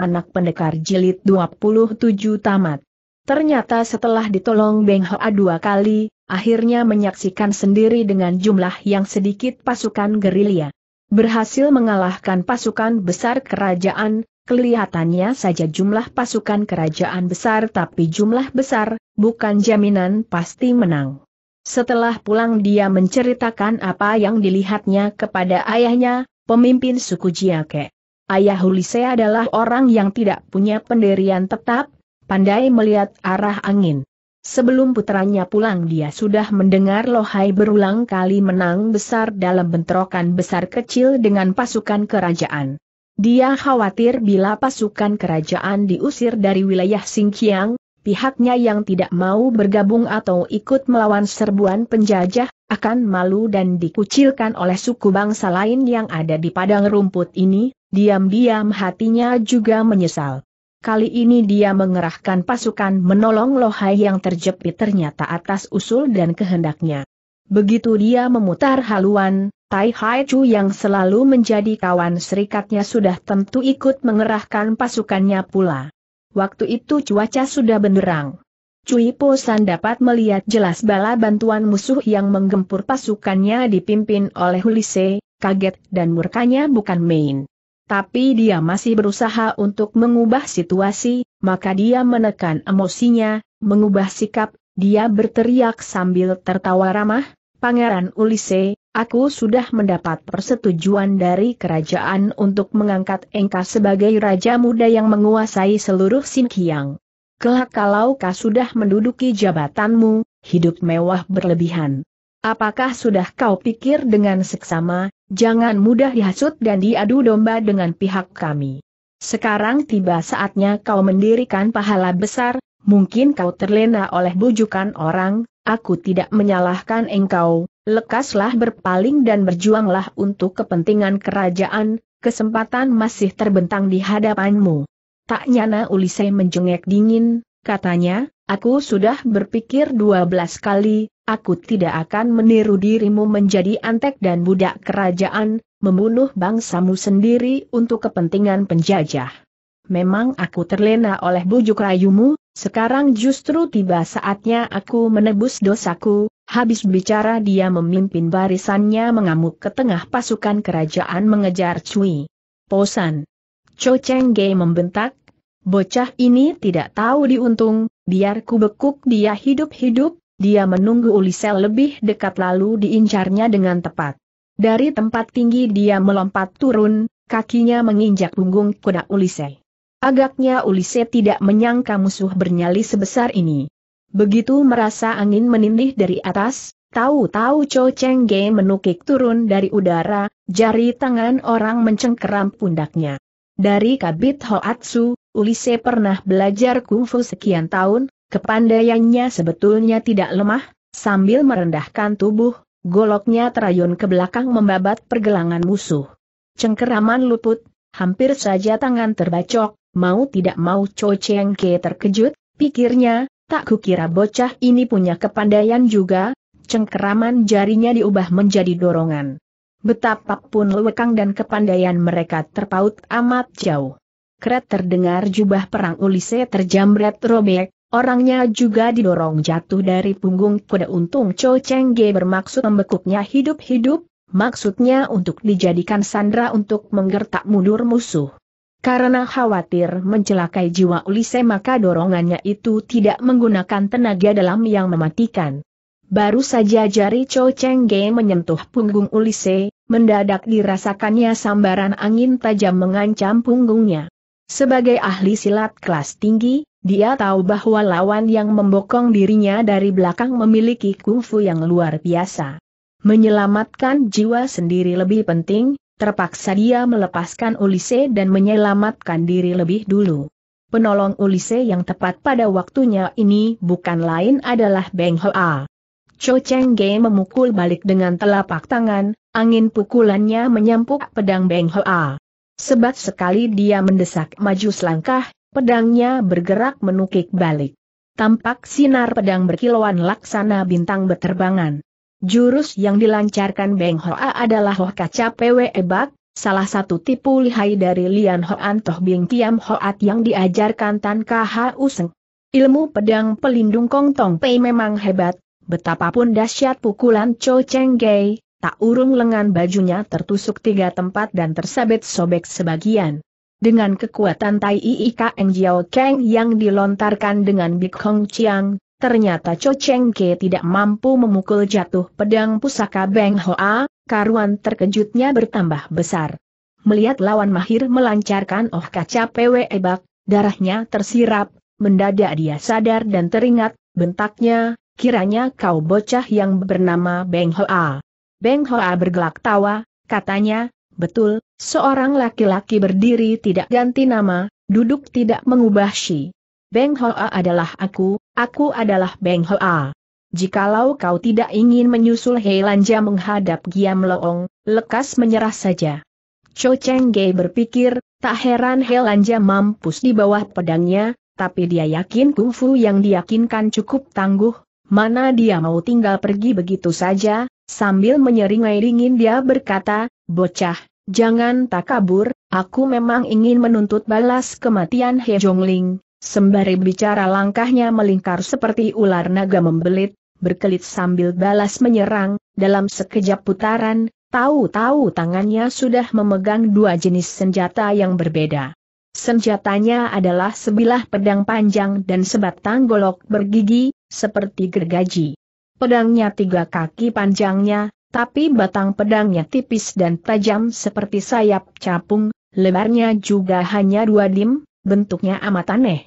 anak pendekar jilid 27 tamat. Ternyata setelah ditolong Beng Hoa dua kali, akhirnya menyaksikan sendiri dengan jumlah yang sedikit pasukan gerilya. Berhasil mengalahkan pasukan besar kerajaan, kelihatannya saja jumlah pasukan kerajaan besar tapi jumlah besar, bukan jaminan pasti menang. Setelah pulang dia menceritakan apa yang dilihatnya kepada ayahnya, pemimpin suku Jiake. Ayah Hulise adalah orang yang tidak punya pendirian tetap, pandai melihat arah angin. Sebelum putranya pulang dia sudah mendengar Lohai berulang kali menang besar dalam bentrokan besar kecil dengan pasukan kerajaan. Dia khawatir bila pasukan kerajaan diusir dari wilayah Singkiang, pihaknya yang tidak mau bergabung atau ikut melawan serbuan penjajah, akan malu dan dikucilkan oleh suku bangsa lain yang ada di padang rumput ini, Diam-diam hatinya juga menyesal. Kali ini dia mengerahkan pasukan menolong Lohai yang terjepit ternyata atas usul dan kehendaknya. Begitu dia memutar haluan, Tai Hai Chu yang selalu menjadi kawan serikatnya sudah tentu ikut mengerahkan pasukannya pula. Waktu itu cuaca sudah benderang. Cui Po San dapat melihat jelas bala bantuan musuh yang menggempur pasukannya dipimpin oleh Hulise, kaget dan murkanya bukan main tapi dia masih berusaha untuk mengubah situasi, maka dia menekan emosinya, mengubah sikap, dia berteriak sambil tertawa ramah, Pangeran Ulise, aku sudah mendapat persetujuan dari kerajaan untuk mengangkat Engkau sebagai raja muda yang menguasai seluruh Sinkiang. Kelak kalau kau sudah menduduki jabatanmu, hidup mewah berlebihan. Apakah sudah kau pikir dengan seksama, Jangan mudah dihasut dan diadu domba dengan pihak kami. Sekarang tiba saatnya kau mendirikan pahala besar, mungkin kau terlena oleh bujukan orang, aku tidak menyalahkan engkau, lekaslah berpaling dan berjuanglah untuk kepentingan kerajaan, kesempatan masih terbentang di hadapanmu. Tak nyana Ulise menjengek dingin, katanya, Aku sudah berpikir 12 kali, aku tidak akan meniru dirimu menjadi antek dan budak kerajaan, membunuh bangsamu sendiri untuk kepentingan penjajah. Memang aku terlena oleh bujuk rayumu, sekarang justru tiba saatnya aku menebus dosaku, habis bicara dia memimpin barisannya mengamuk ke tengah pasukan kerajaan mengejar Cui. Posan. Cho Cheng Ge membentak, bocah ini tidak tahu diuntung, biar ku bekuk dia hidup-hidup, dia menunggu Ulisel lebih dekat lalu diincarnya dengan tepat. Dari tempat tinggi dia melompat turun, kakinya menginjak punggung kuda Ulisel. Agaknya Ulisel tidak menyangka musuh bernyali sebesar ini. Begitu merasa angin menindih dari atas, tahu-tahu Cho Cheng Ge menukik turun dari udara, jari tangan orang mencengkeram pundaknya. Dari Kabit Hoatsu, Ulise pernah belajar kungfu sekian tahun, kepandaiannya sebetulnya tidak lemah, sambil merendahkan tubuh, goloknya terayun ke belakang membabat pergelangan musuh. Cengkeraman luput, hampir saja tangan terbacok, mau tidak mau Cho Cheng Ke terkejut, pikirnya, tak kukira bocah ini punya kepandaian juga, cengkeraman jarinya diubah menjadi dorongan. Betapapun lewekang dan kepandaian mereka terpaut amat jauh. Kret terdengar jubah perang Ulise terjamret robek, orangnya juga didorong jatuh dari punggung kuda untung Cho Cheng Ge bermaksud membekuknya hidup-hidup, maksudnya untuk dijadikan sandra untuk menggertak mundur musuh. Karena khawatir mencelakai jiwa Ulise maka dorongannya itu tidak menggunakan tenaga dalam yang mematikan. Baru saja jari Cho Cheng Ge menyentuh punggung Ulise, mendadak dirasakannya sambaran angin tajam mengancam punggungnya. Sebagai ahli silat kelas tinggi, dia tahu bahwa lawan yang membokong dirinya dari belakang memiliki kungfu yang luar biasa. Menyelamatkan jiwa sendiri lebih penting, terpaksa dia melepaskan Ulise dan menyelamatkan diri lebih dulu. Penolong Ulise yang tepat pada waktunya ini bukan lain adalah Beng Hoa. Cho Cheng Ge memukul balik dengan telapak tangan, angin pukulannya menyampuk pedang Beng Hoa. Sebat sekali dia mendesak maju selangkah, pedangnya bergerak menukik balik. Tampak sinar pedang berkilauan laksana bintang berterbangan. Jurus yang dilancarkan Beng Hoa adalah Hoh Kaca Pwe Bak, salah satu tipu lihai dari Lian Hoan Toh Bing Tiam Hoat yang diajarkan Tan Kha Useng. Ilmu pedang pelindung Kong Tong Pei memang hebat, Betapapun dahsyat pukulan Cho Cheng Gei, tak urung lengan bajunya tertusuk tiga tempat dan tersabet sobek sebagian. Dengan kekuatan Tai Ii Kang Jiao Kang yang dilontarkan dengan Big Hong Chiang, ternyata Cho Cheng Gei tidak mampu memukul jatuh pedang pusaka Beng Hoa, karuan terkejutnya bertambah besar. Melihat lawan mahir melancarkan oh kaca PW ebak, darahnya tersirap, mendadak dia sadar dan teringat, bentaknya, kiranya kau bocah yang bernama Beng Hoa. Beng Hoa bergelak tawa, katanya, betul, seorang laki-laki berdiri tidak ganti nama, duduk tidak mengubah si. Beng Hoa adalah aku, aku adalah Beng Hoa. Jikalau kau tidak ingin menyusul Heilanja menghadap Giam Loong, lekas menyerah saja. Cho Cheng Ge berpikir, tak heran Helanja mampus di bawah pedangnya, tapi dia yakin kungfu yang diyakinkan cukup tangguh, Mana dia mau tinggal pergi begitu saja, sambil menyeringai dingin dia berkata, bocah, jangan tak kabur, aku memang ingin menuntut balas kematian He Jongling. Sembari bicara langkahnya melingkar seperti ular naga membelit, berkelit sambil balas menyerang, dalam sekejap putaran, tahu-tahu tangannya sudah memegang dua jenis senjata yang berbeda. Senjatanya adalah sebilah pedang panjang dan sebatang golok bergigi, seperti gergaji. Pedangnya tiga kaki panjangnya, tapi batang pedangnya tipis dan tajam seperti sayap capung, lebarnya juga hanya dua dim, bentuknya amat aneh.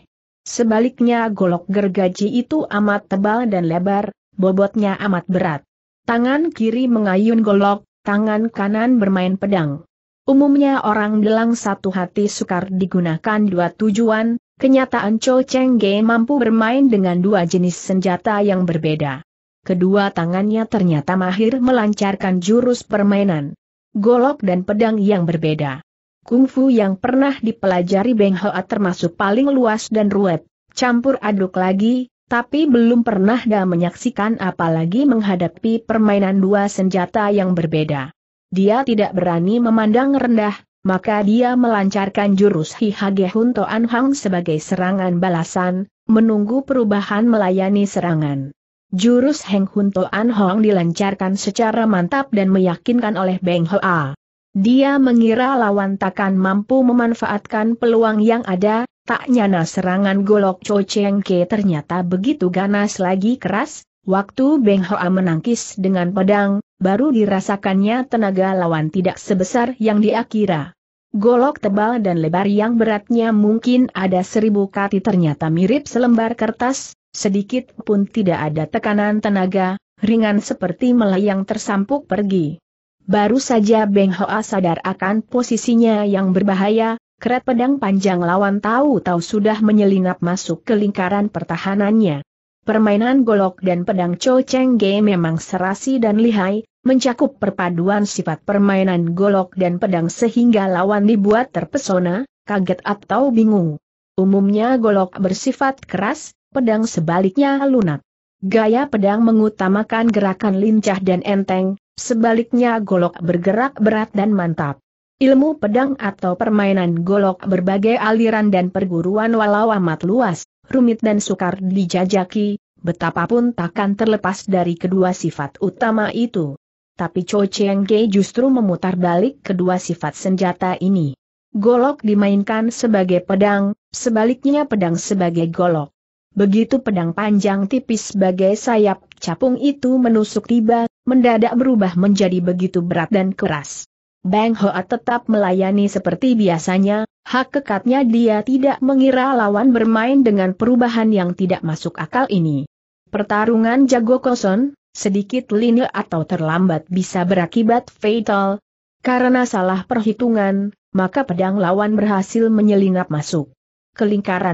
Sebaliknya golok gergaji itu amat tebal dan lebar, bobotnya amat berat. Tangan kiri mengayun golok, tangan kanan bermain pedang. Umumnya orang delang satu hati sukar digunakan dua tujuan, Kenyataan Cho Cheng Ge mampu bermain dengan dua jenis senjata yang berbeda. Kedua tangannya ternyata mahir melancarkan jurus permainan. Golok dan pedang yang berbeda. Kungfu yang pernah dipelajari Beng Hoa termasuk paling luas dan ruwet, campur aduk lagi, tapi belum pernah dah menyaksikan apalagi menghadapi permainan dua senjata yang berbeda. Dia tidak berani memandang rendah, maka dia melancarkan jurus Hihage Hun an Hang sebagai serangan balasan, menunggu perubahan melayani serangan. Jurus Heng Hun an Hang dilancarkan secara mantap dan meyakinkan oleh Beng Hoa. Dia mengira lawan takkan mampu memanfaatkan peluang yang ada, tak nyana serangan golok Cho Cheng Ke ternyata begitu ganas lagi keras, waktu Beng Hoa menangkis dengan pedang, baru dirasakannya tenaga lawan tidak sebesar yang diakira. Golok tebal dan lebar yang beratnya mungkin ada seribu kati ternyata mirip selembar kertas, sedikit pun tidak ada tekanan tenaga, ringan seperti melayang tersampuk pergi. Baru saja Beng Hoa sadar akan posisinya yang berbahaya, keret pedang panjang lawan tahu-tahu sudah menyelinap masuk ke lingkaran pertahanannya. Permainan golok dan pedang Cho Cheng Ge memang serasi dan lihai, mencakup perpaduan sifat permainan golok dan pedang sehingga lawan dibuat terpesona, kaget atau bingung. Umumnya golok bersifat keras, pedang sebaliknya lunak. Gaya pedang mengutamakan gerakan lincah dan enteng, sebaliknya golok bergerak berat dan mantap. Ilmu pedang atau permainan golok berbagai aliran dan perguruan walau amat luas, rumit dan sukar dijajaki, betapapun takkan terlepas dari kedua sifat utama itu tapi Cho Cheng Ge justru memutar balik kedua sifat senjata ini. Golok dimainkan sebagai pedang, sebaliknya pedang sebagai golok. Begitu pedang panjang tipis sebagai sayap capung itu menusuk tiba, mendadak berubah menjadi begitu berat dan keras. Bang Hoa tetap melayani seperti biasanya, hak kekatnya dia tidak mengira lawan bermain dengan perubahan yang tidak masuk akal ini. Pertarungan jago koson, sedikit lini atau terlambat bisa berakibat fatal. Karena salah perhitungan, maka pedang lawan berhasil menyelinap masuk ke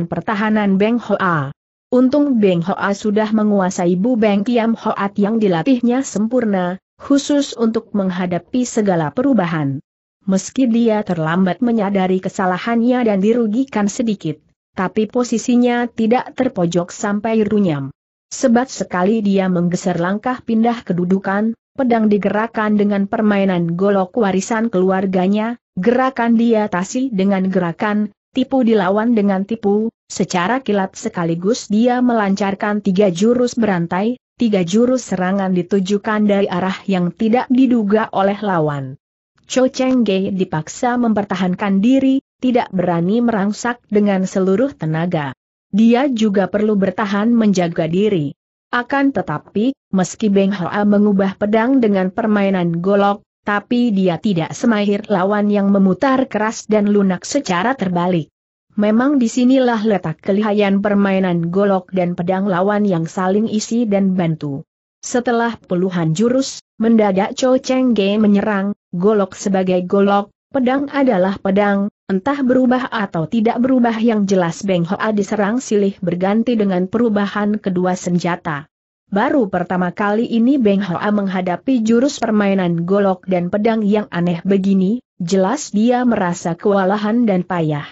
pertahanan Beng Hoa. Untung Beng Hoa sudah menguasai Bu Beng Kiam Hoat yang dilatihnya sempurna, khusus untuk menghadapi segala perubahan. Meski dia terlambat menyadari kesalahannya dan dirugikan sedikit, tapi posisinya tidak terpojok sampai runyam. Sebat sekali dia menggeser langkah pindah kedudukan, pedang digerakkan dengan permainan golok warisan keluarganya, gerakan dia tasi dengan gerakan, tipu dilawan dengan tipu, secara kilat sekaligus dia melancarkan tiga jurus berantai, tiga jurus serangan ditujukan dari arah yang tidak diduga oleh lawan. Cho Cheng Ge dipaksa mempertahankan diri, tidak berani merangsak dengan seluruh tenaga. Dia juga perlu bertahan menjaga diri. Akan tetapi, meski Beng Hoa mengubah pedang dengan permainan golok, tapi dia tidak semahir lawan yang memutar keras dan lunak secara terbalik. Memang disinilah letak kelihayan permainan golok dan pedang lawan yang saling isi dan bantu. Setelah puluhan jurus, mendadak Cho Cheng Ge menyerang, golok sebagai golok, pedang adalah pedang, Entah berubah atau tidak berubah yang jelas Beng Hoa diserang silih berganti dengan perubahan kedua senjata. Baru pertama kali ini Beng Hoa menghadapi jurus permainan golok dan pedang yang aneh begini, jelas dia merasa kewalahan dan payah.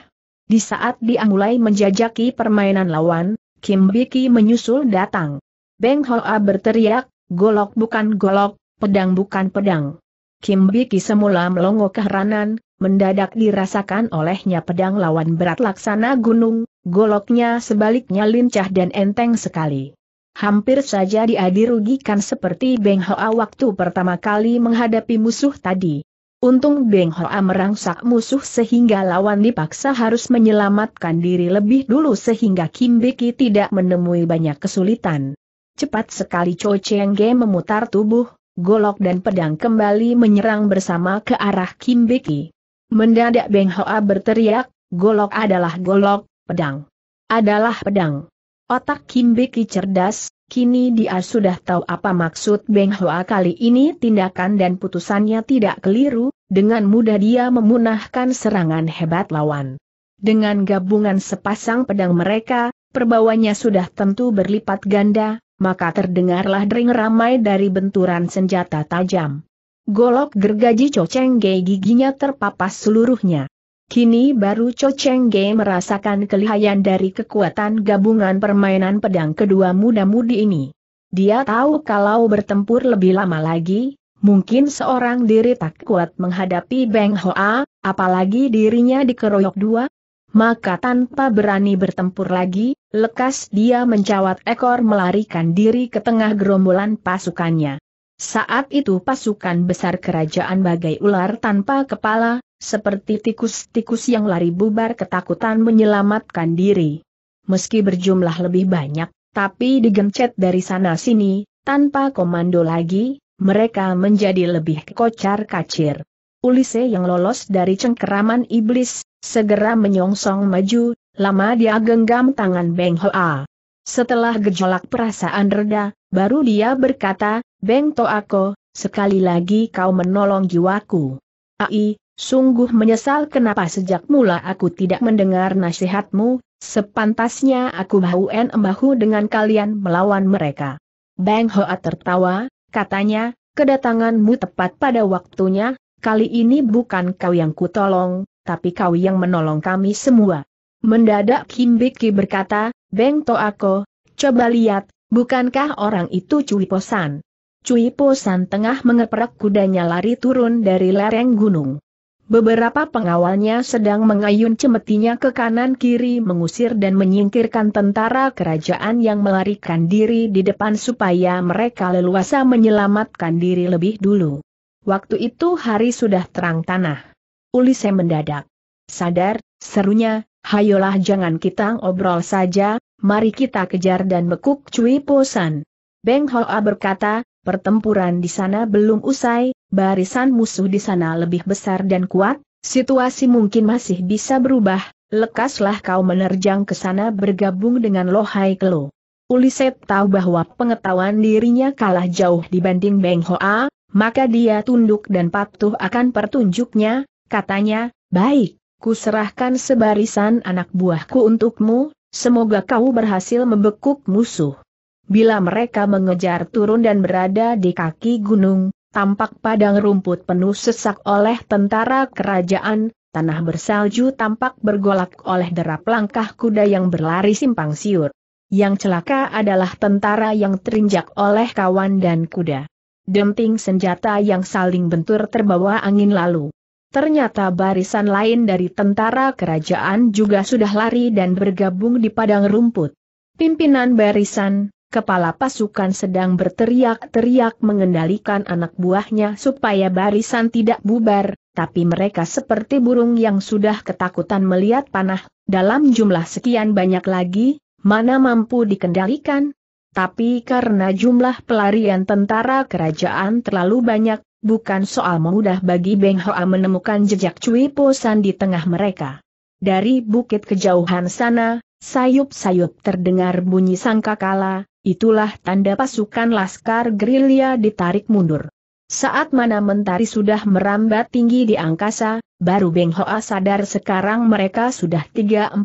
Di saat dia mulai menjajaki permainan lawan, Kim Biki menyusul datang. Beng Hoa berteriak, golok bukan golok, pedang bukan pedang. Kim Biki semula melongo keheranan, mendadak dirasakan olehnya pedang lawan berat laksana gunung, goloknya sebaliknya lincah dan enteng sekali. Hampir saja dia dirugikan seperti Beng Hoa waktu pertama kali menghadapi musuh tadi. Untung Beng Hoa merangsak musuh sehingga lawan dipaksa harus menyelamatkan diri lebih dulu sehingga Kim Biki tidak menemui banyak kesulitan. Cepat sekali Cho Cheng Ge memutar tubuh, golok dan pedang kembali menyerang bersama ke arah Kim Biki. Mendadak Beng Hoa berteriak, golok adalah golok, pedang adalah pedang. Otak Kim Beki cerdas, kini dia sudah tahu apa maksud Beng Hoa kali ini tindakan dan putusannya tidak keliru, dengan mudah dia memunahkan serangan hebat lawan. Dengan gabungan sepasang pedang mereka, perbawanya sudah tentu berlipat ganda, maka terdengarlah dering ramai dari benturan senjata tajam. Golok gergaji Cocengge giginya terpapas seluruhnya. Kini baru Cocengge merasakan kelihayan dari kekuatan gabungan permainan pedang kedua muda-mudi ini. Dia tahu kalau bertempur lebih lama lagi, mungkin seorang diri tak kuat menghadapi Beng Hoa, apalagi dirinya dikeroyok dua. Maka tanpa berani bertempur lagi, lekas dia mencawat ekor melarikan diri ke tengah gerombolan pasukannya. Saat itu pasukan besar kerajaan bagai ular tanpa kepala, seperti tikus-tikus yang lari bubar ketakutan menyelamatkan diri. Meski berjumlah lebih banyak, tapi digencet dari sana-sini, tanpa komando lagi, mereka menjadi lebih kocar-kacir. Ulise yang lolos dari cengkeraman iblis, segera menyongsong maju, lama dia genggam tangan Beng Hoa. Setelah gejolak perasaan reda, baru dia berkata, Beng Toako, sekali lagi kau menolong jiwaku. Ai, sungguh menyesal kenapa sejak mula aku tidak mendengar nasihatmu, sepantasnya aku bahu-en embahu dengan kalian melawan mereka. Beng Hoa tertawa, katanya, kedatanganmu tepat pada waktunya, kali ini bukan kau yang kutolong, tapi kau yang menolong kami semua. Mendadak Kim Biki berkata, Beng Toako, coba lihat, bukankah orang itu cuiposan? Cui Posan tengah mengeperak kudanya lari turun dari lereng gunung. Beberapa pengawalnya sedang mengayun cemetinya ke kanan-kiri mengusir dan menyingkirkan tentara kerajaan yang melarikan diri di depan supaya mereka leluasa menyelamatkan diri lebih dulu. Waktu itu hari sudah terang tanah. Ulise mendadak. Sadar, serunya, hayolah jangan kita ngobrol saja, mari kita kejar dan bekuk Cui Posan. Beng Hoa berkata, pertempuran di sana belum usai, barisan musuh di sana lebih besar dan kuat, situasi mungkin masih bisa berubah, lekaslah kau menerjang ke sana bergabung dengan Lohai Kelo. Uliset tahu bahwa pengetahuan dirinya kalah jauh dibanding Beng Hoa, maka dia tunduk dan patuh akan pertunjuknya, katanya, baik, kuserahkan sebarisan anak buahku untukmu, semoga kau berhasil membekuk musuh. Bila mereka mengejar turun dan berada di kaki gunung, tampak padang rumput penuh sesak oleh tentara kerajaan, tanah bersalju tampak bergolak oleh derap langkah kuda yang berlari simpang siur. Yang celaka adalah tentara yang terinjak oleh kawan dan kuda. Denting senjata yang saling bentur terbawa angin lalu. Ternyata barisan lain dari tentara kerajaan juga sudah lari dan bergabung di padang rumput. Pimpinan barisan, kepala pasukan sedang berteriak-teriak mengendalikan anak buahnya supaya barisan tidak bubar, tapi mereka seperti burung yang sudah ketakutan melihat panah, dalam jumlah sekian banyak lagi, mana mampu dikendalikan. Tapi karena jumlah pelarian tentara kerajaan terlalu banyak, bukan soal mudah bagi Beng Hoa menemukan jejak Cui Posan di tengah mereka. Dari bukit kejauhan sana, sayup-sayup terdengar bunyi sangkakala, itulah tanda pasukan Laskar Gerilya ditarik mundur. Saat mana mentari sudah merambat tinggi di angkasa, baru Beng Hoa sadar sekarang mereka sudah 3.40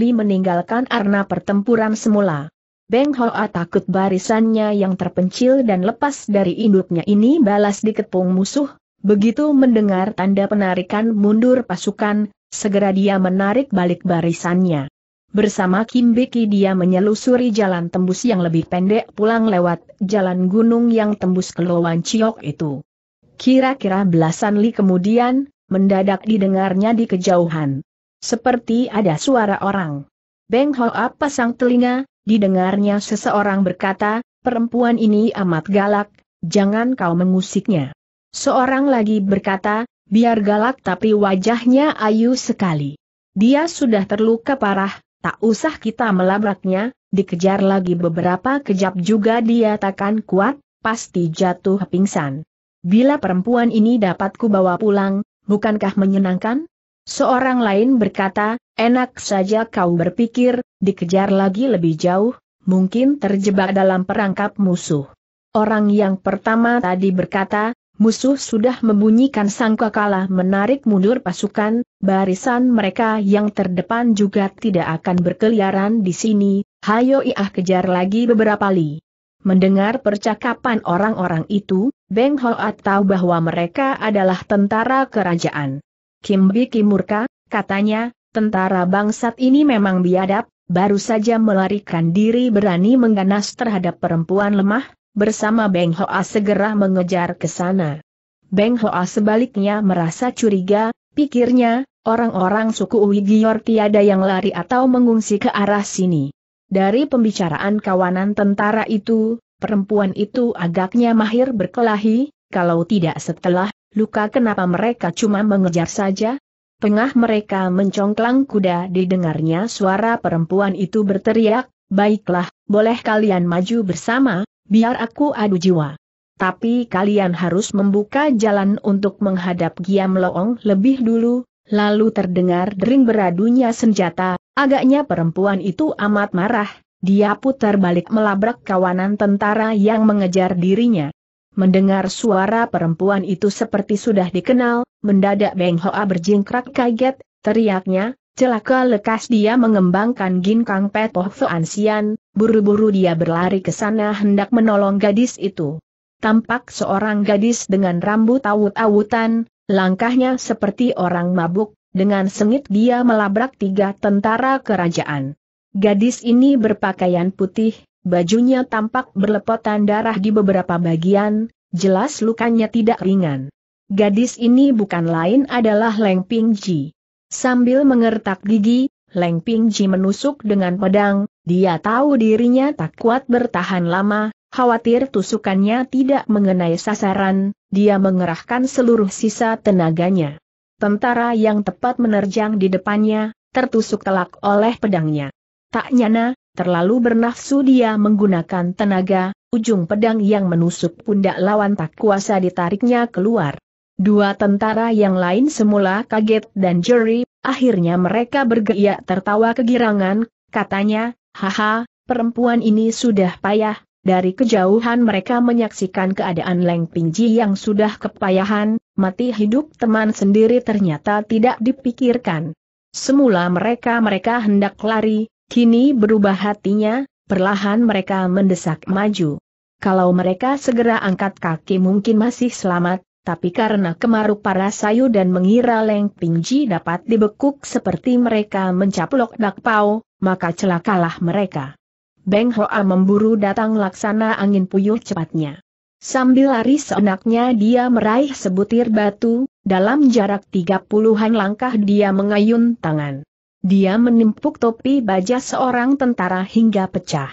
li meninggalkan arena pertempuran semula. Beng Hoa takut barisannya yang terpencil dan lepas dari induknya ini balas dikepung musuh, begitu mendengar tanda penarikan mundur pasukan, segera dia menarik balik barisannya. Bersama Kim Beki dia menyelusuri jalan tembus yang lebih pendek pulang lewat jalan gunung yang tembus ke Lowan Chiok itu. Kira-kira belasan li kemudian, mendadak didengarnya di kejauhan. Seperti ada suara orang. Beng Hoa pasang telinga, didengarnya seseorang berkata, perempuan ini amat galak, jangan kau mengusiknya. Seorang lagi berkata, biar galak tapi wajahnya ayu sekali. Dia sudah terluka parah, Tak usah kita melabraknya, dikejar lagi beberapa kejap juga dia takkan kuat, pasti jatuh pingsan. Bila perempuan ini dapat kubawa pulang, bukankah menyenangkan? Seorang lain berkata, enak saja kau berpikir, dikejar lagi lebih jauh, mungkin terjebak dalam perangkap musuh. Orang yang pertama tadi berkata, Musuh sudah membunyikan sangkakala menarik mundur pasukan, barisan mereka yang terdepan juga tidak akan berkeliaran di sini, hayo iah kejar lagi beberapa li. Mendengar percakapan orang-orang itu, Beng Hoat tahu bahwa mereka adalah tentara kerajaan. Kim Biki murka, katanya, tentara bangsat ini memang biadab, baru saja melarikan diri berani mengganas terhadap perempuan lemah, bersama Beng Hoa segera mengejar ke sana. Beng Hoa sebaliknya merasa curiga, pikirnya, orang-orang suku Uigior tiada yang lari atau mengungsi ke arah sini. Dari pembicaraan kawanan tentara itu, perempuan itu agaknya mahir berkelahi, kalau tidak setelah, luka kenapa mereka cuma mengejar saja? Tengah mereka mencongklang kuda didengarnya suara perempuan itu berteriak, baiklah, boleh kalian maju bersama, Biar aku adu jiwa. Tapi kalian harus membuka jalan untuk menghadap Giam Loong lebih dulu, lalu terdengar dering beradunya senjata, agaknya perempuan itu amat marah, dia putar balik melabrak kawanan tentara yang mengejar dirinya. Mendengar suara perempuan itu seperti sudah dikenal, mendadak Beng Hoa berjingkrak kaget, teriaknya, Celaka lekas dia mengembangkan ginkang petoh Ansian, buru-buru dia berlari ke sana hendak menolong gadis itu. Tampak seorang gadis dengan rambut awut-awutan, langkahnya seperti orang mabuk, dengan sengit dia melabrak tiga tentara kerajaan. Gadis ini berpakaian putih, bajunya tampak berlepotan darah di beberapa bagian, jelas lukanya tidak ringan. Gadis ini bukan lain adalah Leng Ping Ji. Sambil mengertak gigi, Leng Ji menusuk dengan pedang, dia tahu dirinya tak kuat bertahan lama, khawatir tusukannya tidak mengenai sasaran, dia mengerahkan seluruh sisa tenaganya. Tentara yang tepat menerjang di depannya, tertusuk telak oleh pedangnya. Tak nyana, terlalu bernafsu dia menggunakan tenaga, ujung pedang yang menusuk pundak lawan tak kuasa ditariknya keluar. Dua tentara yang lain semula kaget dan jeri, akhirnya mereka bergeyak tertawa kegirangan, katanya, haha, perempuan ini sudah payah, dari kejauhan mereka menyaksikan keadaan Leng Pingji yang sudah kepayahan, mati hidup teman sendiri ternyata tidak dipikirkan. Semula mereka-mereka hendak lari, kini berubah hatinya, perlahan mereka mendesak maju. Kalau mereka segera angkat kaki mungkin masih selamat, tapi karena kemaruk para sayu dan mengira Leng Pingji dapat dibekuk seperti mereka mencaplok dakpau, maka celakalah mereka. Beng Hoa memburu datang laksana angin puyuh cepatnya. Sambil lari seenaknya dia meraih sebutir batu, dalam jarak tiga puluhan langkah dia mengayun tangan. Dia menimpuk topi baja seorang tentara hingga pecah.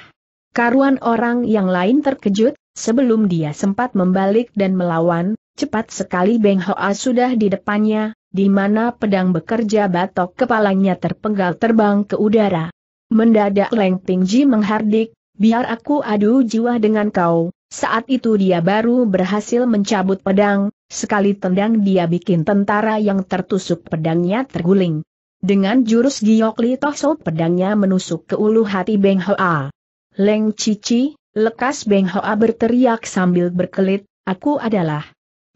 Karuan orang yang lain terkejut, sebelum dia sempat membalik dan melawan, cepat sekali Beng Hoa sudah di depannya, di mana pedang bekerja batok kepalanya terpenggal terbang ke udara. Mendadak Leng Pingji menghardik, biar aku adu jiwa dengan kau, saat itu dia baru berhasil mencabut pedang, sekali tendang dia bikin tentara yang tertusuk pedangnya terguling. Dengan jurus giok Li Tohso pedangnya menusuk ke ulu hati Beng Hoa. Leng Cici, lekas Beng Hoa berteriak sambil berkelit, aku adalah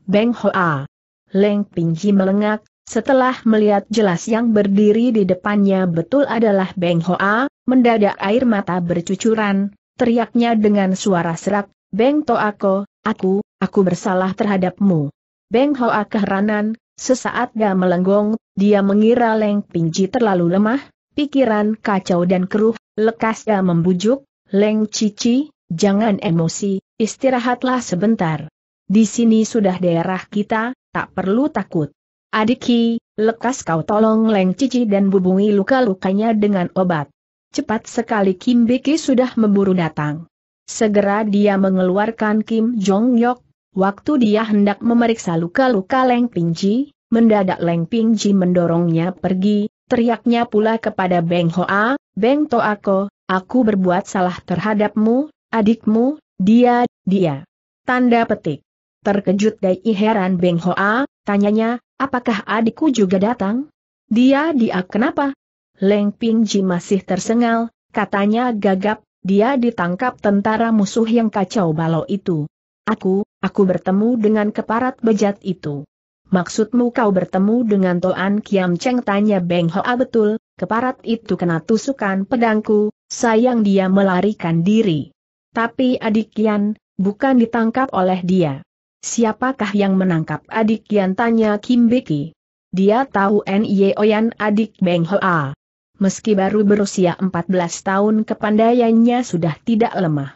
Beng Hoa. Leng Pingji melengak, setelah melihat jelas yang berdiri di depannya betul adalah Beng Hoa, mendadak air mata bercucuran, teriaknya dengan suara serak, Beng Toako, aku, aku bersalah terhadapmu. Beng Hoa keheranan, sesaat dia melenggong, dia mengira Leng Pingji terlalu lemah, pikiran kacau dan keruh, lekas dia membujuk, Leng Cici, jangan emosi, istirahatlah sebentar. Di sini sudah daerah kita, tak perlu takut. Adiki, lekas kau tolong Leng Cici dan bubungi luka-lukanya dengan obat. Cepat sekali Kim Biki sudah memburu datang. Segera dia mengeluarkan Kim Jong Yok, waktu dia hendak memeriksa luka-luka Leng Pingji, mendadak Leng Pingji mendorongnya pergi, teriaknya pula kepada Beng Hoa, Beng Toako, aku berbuat salah terhadapmu, adikmu, dia, dia. Tanda petik. Terkejut Dai heran Beng Hoa, tanyanya, apakah adikku juga datang? Dia dia kenapa? Leng Ping Ji masih tersengal, katanya gagap, dia ditangkap tentara musuh yang kacau balau itu. Aku, aku bertemu dengan keparat bejat itu. Maksudmu kau bertemu dengan Toan Kiam Cheng tanya Beng Hoa betul, keparat itu kena tusukan pedangku, sayang dia melarikan diri. Tapi adik Kian, bukan ditangkap oleh dia. Siapakah yang menangkap adik Yan tanya Kim Beki. Dia tahu Nye Oyan adik Beng Hoa. Meski baru berusia 14 tahun kepandaiannya sudah tidak lemah.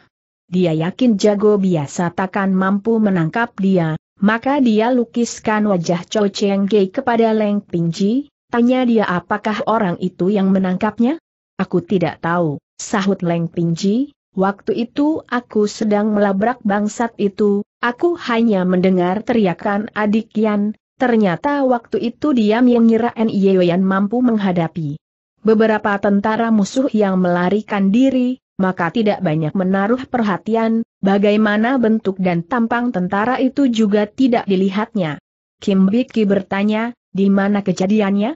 Dia yakin jago biasa takkan mampu menangkap dia, maka dia lukiskan wajah Cho Cheng Gei kepada Leng Pingji, tanya dia apakah orang itu yang menangkapnya? Aku tidak tahu, sahut Leng Pingji, Waktu itu aku sedang melabrak bangsat itu, aku hanya mendengar teriakan adik Yan, ternyata waktu itu dia mengira Nyeoyan mampu menghadapi beberapa tentara musuh yang melarikan diri, maka tidak banyak menaruh perhatian, bagaimana bentuk dan tampang tentara itu juga tidak dilihatnya. Kim Biki bertanya, di mana kejadiannya?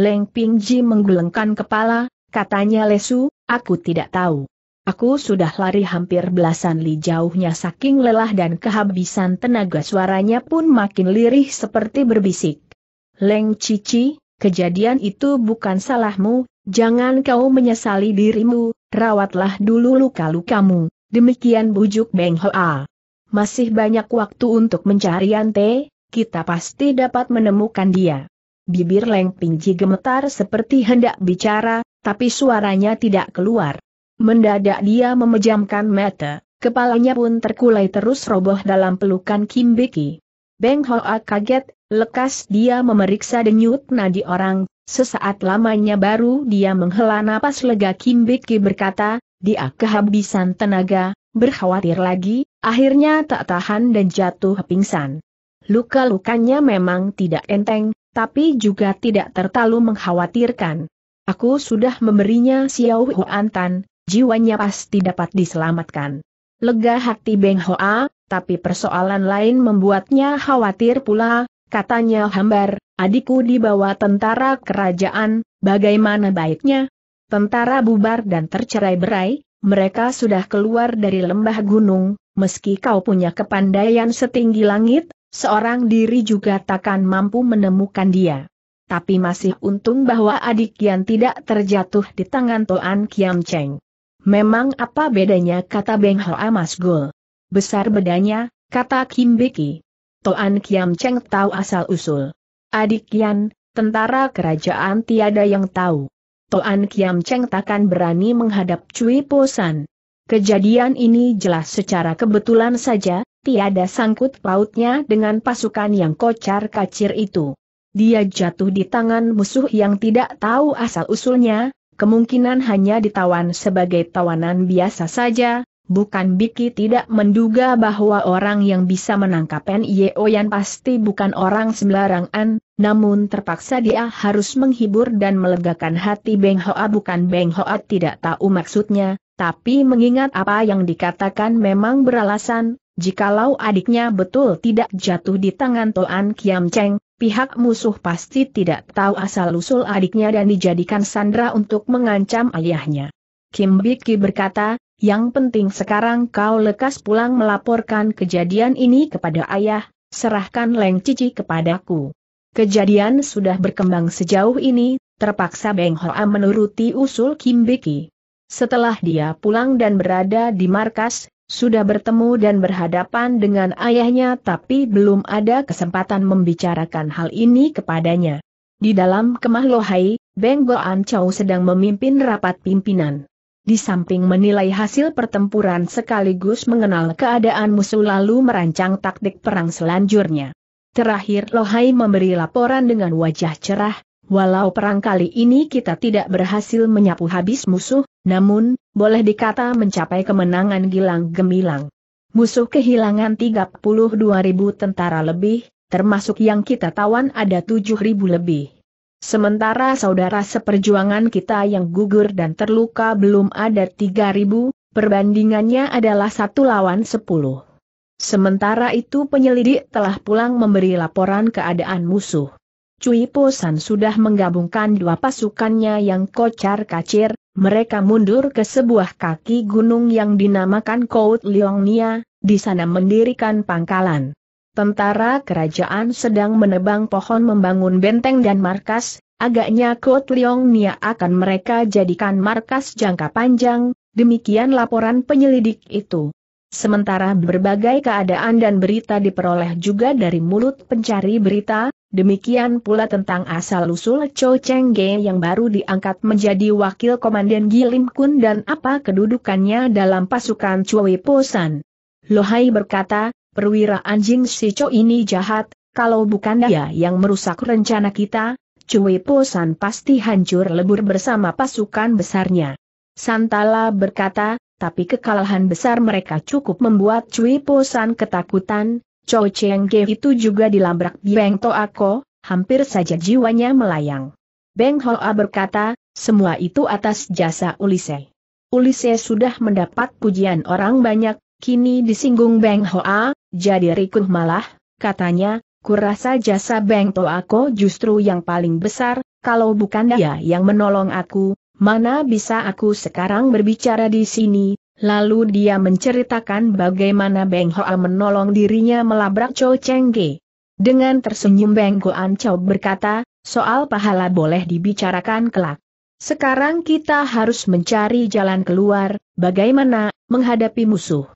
Leng Ping Ji menggelengkan kepala, katanya lesu, aku tidak tahu. Aku sudah lari hampir belasan li jauhnya saking lelah dan kehabisan tenaga suaranya pun makin lirih seperti berbisik. Leng Cici, kejadian itu bukan salahmu, jangan kau menyesali dirimu, rawatlah dulu luka-lukamu, demikian bujuk Beng Hoa. Masih banyak waktu untuk mencari Ante, kita pasti dapat menemukan dia. Bibir Leng Pingji gemetar seperti hendak bicara, tapi suaranya tidak keluar. Mendadak dia memejamkan mata, kepalanya pun terkulai terus roboh dalam pelukan Kim Beki. Beng Hoa kaget, lekas dia memeriksa denyut nadi orang, sesaat lamanya baru dia menghela napas lega Kim Beki berkata, dia kehabisan tenaga, berkhawatir lagi, akhirnya tak tahan dan jatuh pingsan. Luka-lukanya memang tidak enteng, tapi juga tidak tertalu mengkhawatirkan. Aku sudah memberinya Xiao Huan Tan, jiwanya pasti dapat diselamatkan. Lega hati Beng Hoa, tapi persoalan lain membuatnya khawatir pula, katanya hambar, adikku dibawa tentara kerajaan, bagaimana baiknya? Tentara bubar dan tercerai berai, mereka sudah keluar dari lembah gunung, meski kau punya kepandaian setinggi langit, seorang diri juga takkan mampu menemukan dia tapi masih untung bahwa adik Yan tidak terjatuh di tangan Toan Kiam Cheng. Memang apa bedanya kata Beng Hoa Mas Besar bedanya, kata Kim Beki. Toan Kiam Cheng tahu asal-usul. Adik Kian, tentara kerajaan tiada yang tahu. Toan Kiam Cheng takkan berani menghadap Cui Posan. Kejadian ini jelas secara kebetulan saja, tiada sangkut pautnya dengan pasukan yang kocar kacir itu. Dia jatuh di tangan musuh yang tidak tahu asal-usulnya, kemungkinan hanya ditawan sebagai tawanan biasa saja, bukan Biki tidak menduga bahwa orang yang bisa menangkap N.Y.O. yang pasti bukan orang sembarangan, namun terpaksa dia harus menghibur dan melegakan hati Beng Hoa bukan Beng Hoa tidak tahu maksudnya, tapi mengingat apa yang dikatakan memang beralasan, jikalau adiknya betul tidak jatuh di tangan Toan Kiam Cheng, pihak musuh pasti tidak tahu asal-usul adiknya dan dijadikan sandra untuk mengancam ayahnya. Kim Biki berkata, yang penting sekarang kau lekas pulang melaporkan kejadian ini kepada ayah, serahkan Leng Cici kepadaku. Kejadian sudah berkembang sejauh ini, terpaksa Beng Hoa menuruti usul Kim Biki. Setelah dia pulang dan berada di markas, sudah bertemu dan berhadapan dengan ayahnya tapi belum ada kesempatan membicarakan hal ini kepadanya. Di dalam kemah Lohai, Beng Goan Chow sedang memimpin rapat pimpinan. Di samping menilai hasil pertempuran sekaligus mengenal keadaan musuh lalu merancang taktik perang selanjutnya. Terakhir Lohai memberi laporan dengan wajah cerah, Walau perang kali ini kita tidak berhasil menyapu habis musuh, namun, boleh dikata mencapai kemenangan gilang gemilang. Musuh kehilangan 32 ribu tentara lebih, termasuk yang kita tawan ada 7 ribu lebih. Sementara saudara seperjuangan kita yang gugur dan terluka belum ada 3 ribu, perbandingannya adalah satu lawan 10. Sementara itu penyelidik telah pulang memberi laporan keadaan musuh. Cui Po San sudah menggabungkan dua pasukannya yang kocar kacir, mereka mundur ke sebuah kaki gunung yang dinamakan Kout Nia, di sana mendirikan pangkalan. Tentara kerajaan sedang menebang pohon membangun benteng dan markas, agaknya Kout Leong Nia akan mereka jadikan markas jangka panjang, demikian laporan penyelidik itu. Sementara berbagai keadaan dan berita diperoleh juga dari mulut pencari berita, demikian pula tentang asal-usul Cho Cheng Ge yang baru diangkat menjadi wakil komandan Gilim Kun dan apa kedudukannya dalam pasukan Chui Posan. Lohai berkata, perwira anjing si Cho ini jahat, kalau bukan dia yang merusak rencana kita, Chui Posan pasti hancur lebur bersama pasukan besarnya. Santala berkata, tapi kekalahan besar mereka cukup membuat Cui Posan ketakutan, Chou Cheng Ge itu juga dilabrak Beng Toako, hampir saja jiwanya melayang. Beng Hoa berkata, semua itu atas jasa Ulise. Ulise sudah mendapat pujian orang banyak, kini disinggung Beng Hoa, jadi rikuh malah, katanya, kurasa jasa Beng Toako justru yang paling besar, kalau bukan dia yang menolong aku, mana bisa aku sekarang berbicara di sini, lalu dia menceritakan bagaimana Beng Hoa menolong dirinya melabrak Cho Cheng Ge. Dengan tersenyum Beng Goan Chow berkata, soal pahala boleh dibicarakan kelak. Sekarang kita harus mencari jalan keluar, bagaimana, menghadapi musuh.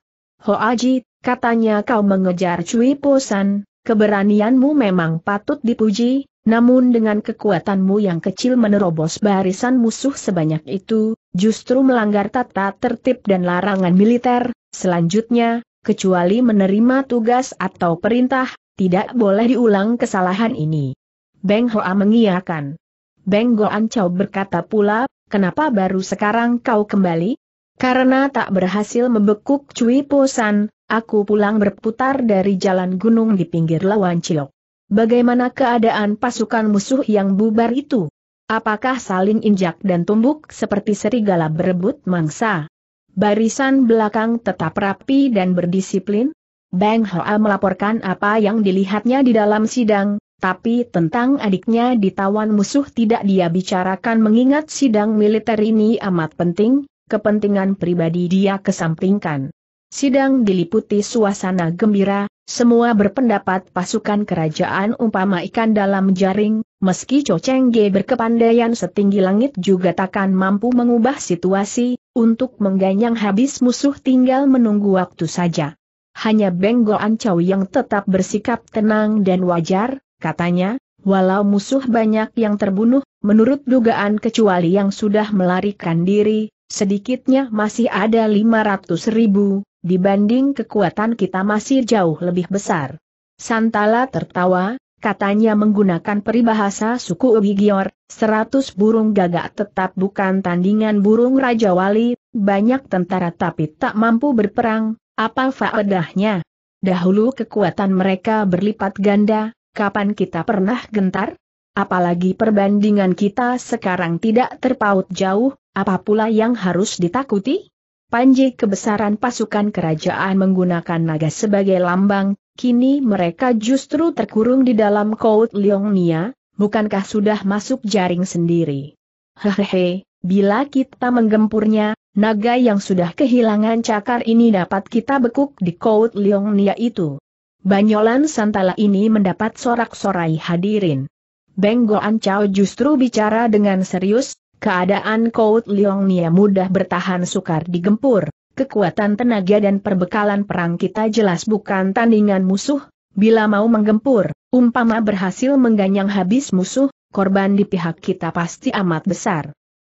Ho Ajit, katanya kau mengejar Cui Posan, keberanianmu memang patut dipuji, namun dengan kekuatanmu yang kecil menerobos barisan musuh sebanyak itu, justru melanggar tata tertib dan larangan militer, selanjutnya, kecuali menerima tugas atau perintah, tidak boleh diulang kesalahan ini. Beng Hoa mengiyakan. Beng Goan Chow berkata pula, kenapa baru sekarang kau kembali? Karena tak berhasil membekuk Cui Posan, aku pulang berputar dari jalan gunung di pinggir Lawan Cilok. Bagaimana keadaan pasukan musuh yang bubar itu? Apakah saling injak dan tumbuk seperti serigala berebut mangsa? Barisan belakang tetap rapi dan berdisiplin? Bang Hoa melaporkan apa yang dilihatnya di dalam sidang, tapi tentang adiknya ditawan musuh tidak dia bicarakan mengingat sidang militer ini amat penting, kepentingan pribadi dia kesampingkan. Sidang diliputi suasana gembira, semua berpendapat pasukan kerajaan umpama ikan dalam jaring, meski Cho Cheng Ge berkepandaian setinggi langit juga takkan mampu mengubah situasi, untuk mengganyang habis musuh tinggal menunggu waktu saja. Hanya Beng Goan yang tetap bersikap tenang dan wajar, katanya, walau musuh banyak yang terbunuh, menurut dugaan kecuali yang sudah melarikan diri, sedikitnya masih ada 500 ribu, dibanding kekuatan kita masih jauh lebih besar. Santala tertawa, katanya menggunakan peribahasa suku Ubigior, seratus burung gagak tetap bukan tandingan burung Raja Wali, banyak tentara tapi tak mampu berperang, apa faedahnya? Dahulu kekuatan mereka berlipat ganda, kapan kita pernah gentar? Apalagi perbandingan kita sekarang tidak terpaut jauh, apa pula yang harus ditakuti? Panji kebesaran pasukan kerajaan menggunakan naga sebagai lambang, kini mereka justru terkurung di dalam Kout Nia, bukankah sudah masuk jaring sendiri? Hehehe, bila kita menggempurnya, naga yang sudah kehilangan cakar ini dapat kita bekuk di Kout Nia itu. Banyolan Santala ini mendapat sorak-sorai hadirin. Benggoan Goan justru bicara dengan serius, Keadaan Kout Leong Nia mudah bertahan sukar digempur, kekuatan tenaga dan perbekalan perang kita jelas bukan tandingan musuh, bila mau menggempur, umpama berhasil mengganyang habis musuh, korban di pihak kita pasti amat besar.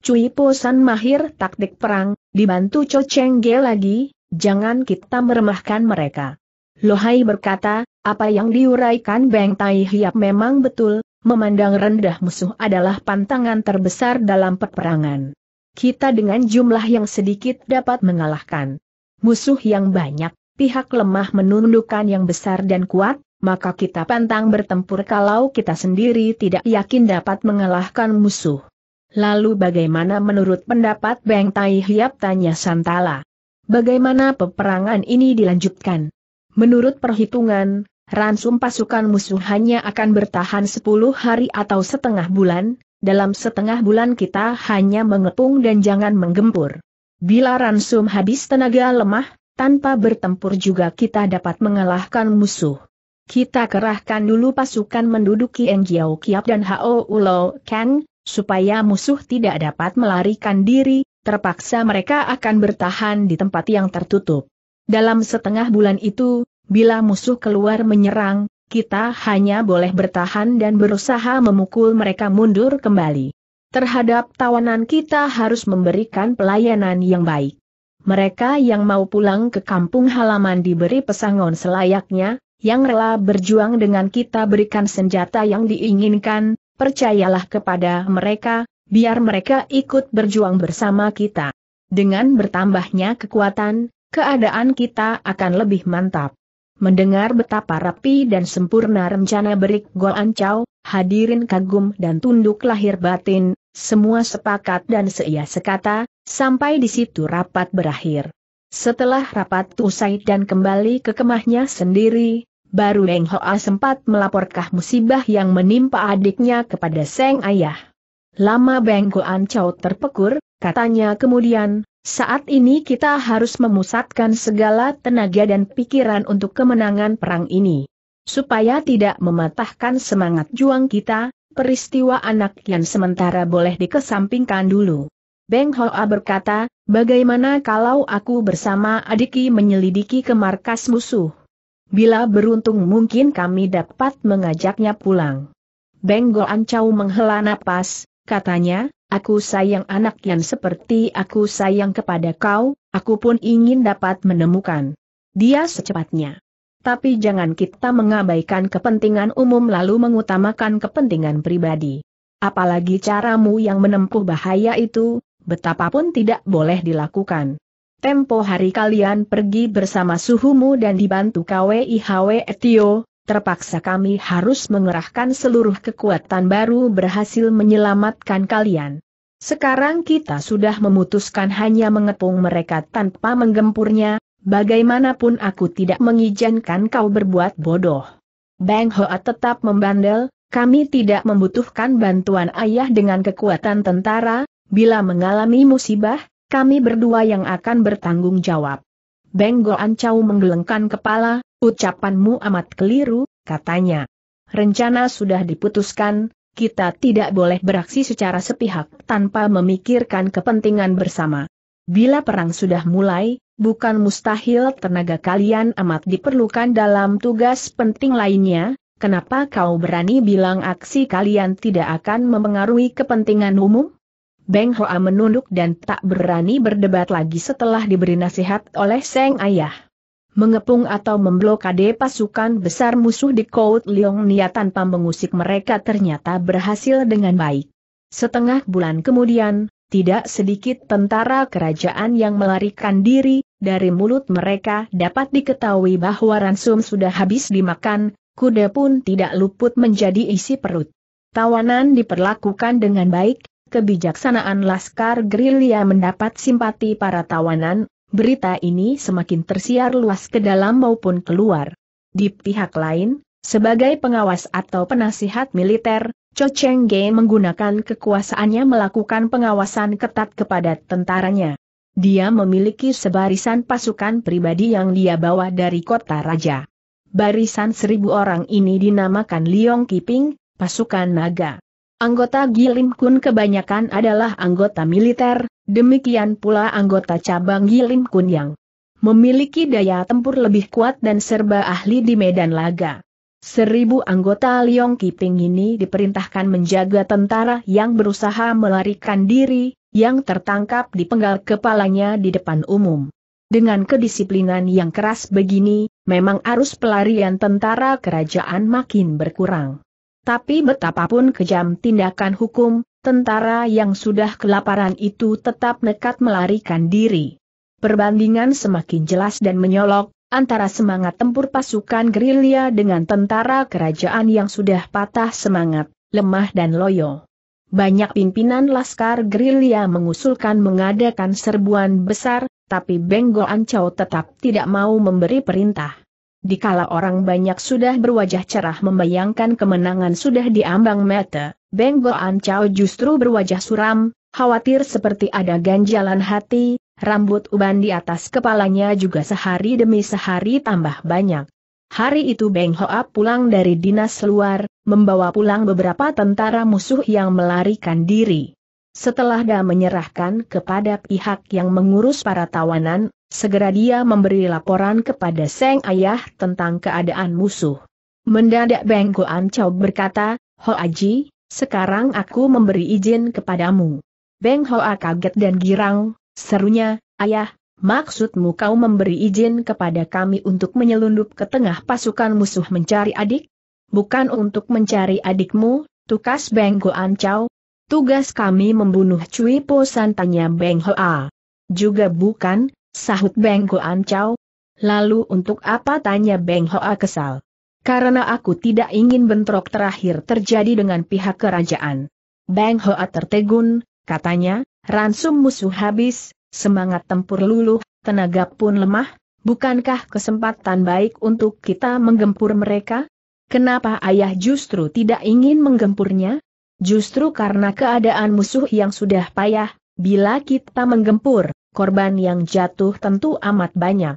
Cui Po mahir taktik perang, dibantu Cho Cheng Ge lagi, jangan kita meremahkan mereka. Lohai berkata, apa yang diuraikan Beng Tai Hiap memang betul, memandang rendah musuh adalah pantangan terbesar dalam peperangan. Kita dengan jumlah yang sedikit dapat mengalahkan musuh yang banyak, pihak lemah menundukkan yang besar dan kuat, maka kita pantang bertempur kalau kita sendiri tidak yakin dapat mengalahkan musuh. Lalu bagaimana menurut pendapat Beng Tai Hiap tanya Santala? Bagaimana peperangan ini dilanjutkan? Menurut perhitungan, ransum pasukan musuh hanya akan bertahan 10 hari atau setengah bulan, dalam setengah bulan kita hanya mengepung dan jangan menggempur. Bila ransum habis tenaga lemah, tanpa bertempur juga kita dapat mengalahkan musuh. Kita kerahkan dulu pasukan menduduki Enjiao Kiap dan Hao Ulo Kang, supaya musuh tidak dapat melarikan diri, terpaksa mereka akan bertahan di tempat yang tertutup. Dalam setengah bulan itu, bila musuh keluar menyerang, kita hanya boleh bertahan dan berusaha memukul mereka mundur kembali. Terhadap tawanan kita harus memberikan pelayanan yang baik. Mereka yang mau pulang ke kampung halaman diberi pesangon selayaknya, yang rela berjuang dengan kita berikan senjata yang diinginkan, percayalah kepada mereka, biar mereka ikut berjuang bersama kita. Dengan bertambahnya kekuatan, keadaan kita akan lebih mantap. Mendengar betapa rapi dan sempurna rencana berik Goan Chow, hadirin kagum dan tunduk lahir batin, semua sepakat dan seia sekata, sampai di situ rapat berakhir. Setelah rapat usai dan kembali ke kemahnya sendiri, baru Eng Hoa sempat melaporkah musibah yang menimpa adiknya kepada Seng Ayah. Lama Beng Goan Chow terpekur, katanya kemudian, saat ini kita harus memusatkan segala tenaga dan pikiran untuk kemenangan perang ini. Supaya tidak mematahkan semangat juang kita, peristiwa anak yang sementara boleh dikesampingkan dulu. Beng Hoa berkata, bagaimana kalau aku bersama adiki menyelidiki ke markas musuh? Bila beruntung mungkin kami dapat mengajaknya pulang. Beng Goan Chow menghela napas, katanya, Aku sayang anak yang seperti aku sayang kepada kau, aku pun ingin dapat menemukan dia secepatnya. Tapi jangan kita mengabaikan kepentingan umum lalu mengutamakan kepentingan pribadi. Apalagi caramu yang menempuh bahaya itu, betapapun tidak boleh dilakukan. Tempo hari kalian pergi bersama suhumu dan dibantu KWIHW Etio, terpaksa kami harus mengerahkan seluruh kekuatan baru berhasil menyelamatkan kalian. Sekarang kita sudah memutuskan hanya mengepung mereka tanpa menggempurnya, bagaimanapun aku tidak mengizinkan kau berbuat bodoh. Bang Hoa tetap membandel, kami tidak membutuhkan bantuan ayah dengan kekuatan tentara, bila mengalami musibah, kami berdua yang akan bertanggung jawab. Beng Goan Chow menggelengkan kepala, Ucapanmu amat keliru, katanya. Rencana sudah diputuskan, kita tidak boleh beraksi secara sepihak tanpa memikirkan kepentingan bersama. Bila perang sudah mulai, bukan mustahil tenaga kalian amat diperlukan dalam tugas penting lainnya, kenapa kau berani bilang aksi kalian tidak akan mempengaruhi kepentingan umum? Beng Hoa menunduk dan tak berani berdebat lagi setelah diberi nasihat oleh Seng Ayah mengepung atau memblokade pasukan besar musuh di Kout Leong Nia tanpa mengusik mereka ternyata berhasil dengan baik. Setengah bulan kemudian, tidak sedikit tentara kerajaan yang melarikan diri, dari mulut mereka dapat diketahui bahwa ransum sudah habis dimakan, kuda pun tidak luput menjadi isi perut. Tawanan diperlakukan dengan baik, kebijaksanaan Laskar Grilia mendapat simpati para tawanan, berita ini semakin tersiar luas ke dalam maupun keluar. Di pihak lain, sebagai pengawas atau penasihat militer, Cho Cheng Ge menggunakan kekuasaannya melakukan pengawasan ketat kepada tentaranya. Dia memiliki sebarisan pasukan pribadi yang dia bawa dari kota raja. Barisan seribu orang ini dinamakan Liong Kiping, pasukan naga. Anggota Gilim Kun kebanyakan adalah anggota militer, Demikian pula anggota cabang Yilin Kunyang. Memiliki daya tempur lebih kuat dan serba ahli di medan laga. Seribu anggota Liong Kiping ini diperintahkan menjaga tentara yang berusaha melarikan diri, yang tertangkap di penggal kepalanya di depan umum. Dengan kedisiplinan yang keras begini, memang arus pelarian tentara kerajaan makin berkurang. Tapi betapapun kejam tindakan hukum, tentara yang sudah kelaparan itu tetap nekat melarikan diri. Perbandingan semakin jelas dan menyolok, antara semangat tempur pasukan gerilya dengan tentara kerajaan yang sudah patah semangat, lemah dan loyo. Banyak pimpinan Laskar gerilya mengusulkan mengadakan serbuan besar, tapi Benggo Ancau tetap tidak mau memberi perintah. Dikala orang banyak sudah berwajah cerah membayangkan kemenangan sudah diambang mata, Beng Goan Chao justru berwajah suram, khawatir seperti ada ganjalan hati, rambut uban di atas kepalanya juga sehari demi sehari tambah banyak. Hari itu Beng Hoa pulang dari dinas luar, membawa pulang beberapa tentara musuh yang melarikan diri. Setelah dia menyerahkan kepada pihak yang mengurus para tawanan, Segera dia memberi laporan kepada Seng Ayah tentang keadaan musuh. Mendadak Beng Goan Chow berkata, Ho Aji, sekarang aku memberi izin kepadamu. Beng Hoa kaget dan girang, serunya, Ayah, maksudmu kau memberi izin kepada kami untuk menyelundup ke tengah pasukan musuh mencari adik? Bukan untuk mencari adikmu, tukas Beng Goan Chow, Tugas kami membunuh Cui Po Santanya Beng Hoa. Juga bukan, Sahut Beng Goan Chow. Lalu untuk apa tanya Beng Hoa kesal? Karena aku tidak ingin bentrok terakhir terjadi dengan pihak kerajaan. Beng Hoa tertegun, katanya, ransum musuh habis, semangat tempur luluh, tenaga pun lemah, bukankah kesempatan baik untuk kita menggempur mereka? Kenapa ayah justru tidak ingin menggempurnya? Justru karena keadaan musuh yang sudah payah, bila kita menggempur, korban yang jatuh tentu amat banyak.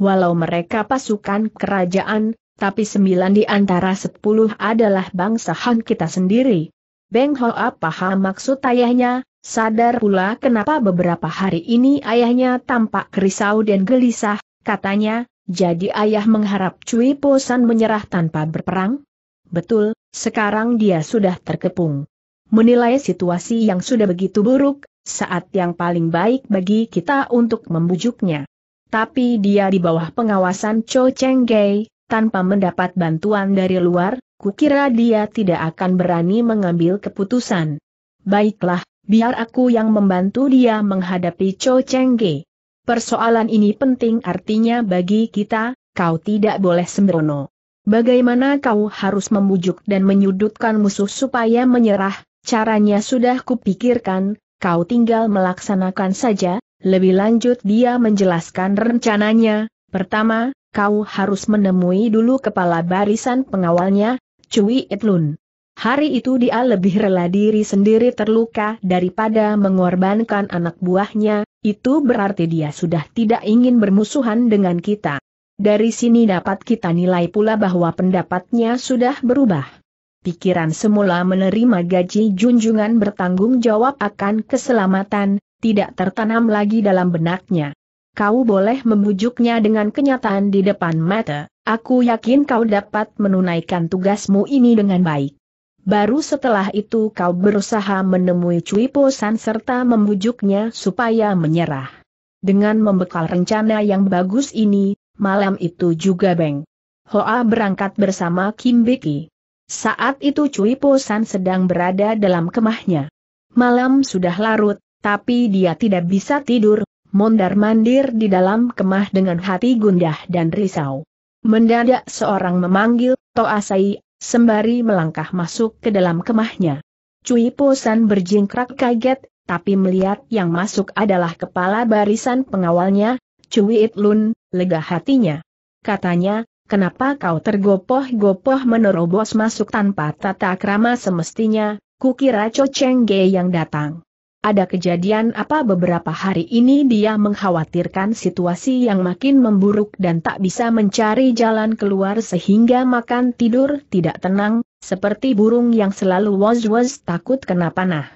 Walau mereka pasukan kerajaan, tapi sembilan di antara sepuluh adalah bangsa Han kita sendiri. Beng Hoa paham maksud ayahnya, sadar pula kenapa beberapa hari ini ayahnya tampak kerisau dan gelisah, katanya, jadi ayah mengharap Cui Posan menyerah tanpa berperang? Betul, sekarang dia sudah terkepung. Menilai situasi yang sudah begitu buruk, saat yang paling baik bagi kita untuk membujuknya. Tapi dia di bawah pengawasan Cho Cheng Gai, tanpa mendapat bantuan dari luar, kukira dia tidak akan berani mengambil keputusan. Baiklah, biar aku yang membantu dia menghadapi Cho Cheng Gai. Persoalan ini penting artinya bagi kita, kau tidak boleh sembrono. Bagaimana kau harus membujuk dan menyudutkan musuh supaya menyerah, caranya sudah kupikirkan, kau tinggal melaksanakan saja, lebih lanjut dia menjelaskan rencananya, pertama, kau harus menemui dulu kepala barisan pengawalnya, Cui Etlun. Hari itu dia lebih rela diri sendiri terluka daripada mengorbankan anak buahnya, itu berarti dia sudah tidak ingin bermusuhan dengan kita. Dari sini dapat kita nilai pula bahwa pendapatnya sudah berubah pikiran semula menerima gaji junjungan bertanggung jawab akan keselamatan, tidak tertanam lagi dalam benaknya. Kau boleh membujuknya dengan kenyataan di depan mata, aku yakin kau dapat menunaikan tugasmu ini dengan baik. Baru setelah itu kau berusaha menemui Cui Posan serta membujuknya supaya menyerah. Dengan membekal rencana yang bagus ini, malam itu juga Beng Hoa berangkat bersama Kim Beki. Saat itu Cui Posan sedang berada dalam kemahnya. Malam sudah larut, tapi dia tidak bisa tidur, mondar-mandir di dalam kemah dengan hati gundah dan risau. Mendadak seorang memanggil, Toasai, sembari melangkah masuk ke dalam kemahnya. Cui Posan berjingkrak kaget, tapi melihat yang masuk adalah kepala barisan pengawalnya, Cui Itlun, lega hatinya. Katanya, Kenapa kau tergopoh-gopoh menerobos masuk tanpa tata krama semestinya, kukira Cho Cheng Ge yang datang. Ada kejadian apa beberapa hari ini dia mengkhawatirkan situasi yang makin memburuk dan tak bisa mencari jalan keluar sehingga makan tidur tidak tenang, seperti burung yang selalu was-was takut kena panah.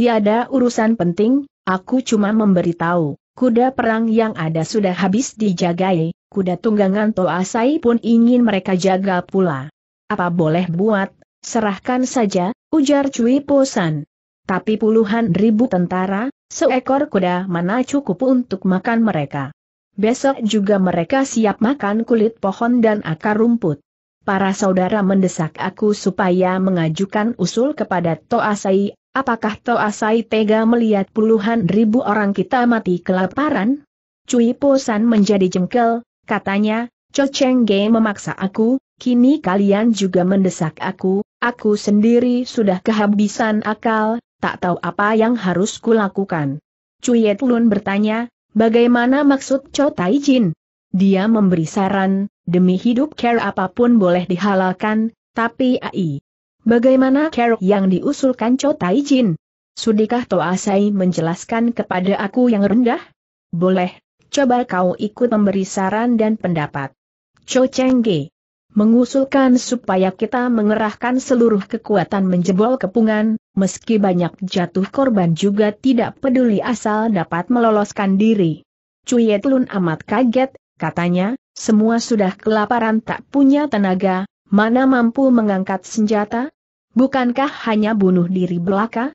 Tiada urusan penting, aku cuma memberitahu, kuda perang yang ada sudah habis dijagai, kuda tunggangan Toasai pun ingin mereka jaga pula. Apa boleh buat, serahkan saja, ujar Cui Posan. Tapi puluhan ribu tentara, seekor kuda mana cukup untuk makan mereka. Besok juga mereka siap makan kulit pohon dan akar rumput. Para saudara mendesak aku supaya mengajukan usul kepada Toasai, apakah Toasai tega melihat puluhan ribu orang kita mati kelaparan? Cui Posan menjadi jengkel, Katanya, Cho Cheng Ge memaksa aku, kini kalian juga mendesak aku, aku sendiri sudah kehabisan akal, tak tahu apa yang harus kulakukan. Cuyet Lun bertanya, bagaimana maksud Cho Tai Jin? Dia memberi saran, demi hidup care apapun boleh dihalalkan, tapi ai. Bagaimana care yang diusulkan Cho Tai Jin? Sudikah Toa Sai menjelaskan kepada aku yang rendah? Boleh, coba kau ikut memberi saran dan pendapat. Cho Cheng Ge mengusulkan supaya kita mengerahkan seluruh kekuatan menjebol kepungan, meski banyak jatuh korban juga tidak peduli asal dapat meloloskan diri. Cuyet Yetlun amat kaget, katanya, semua sudah kelaparan tak punya tenaga, mana mampu mengangkat senjata? Bukankah hanya bunuh diri belaka?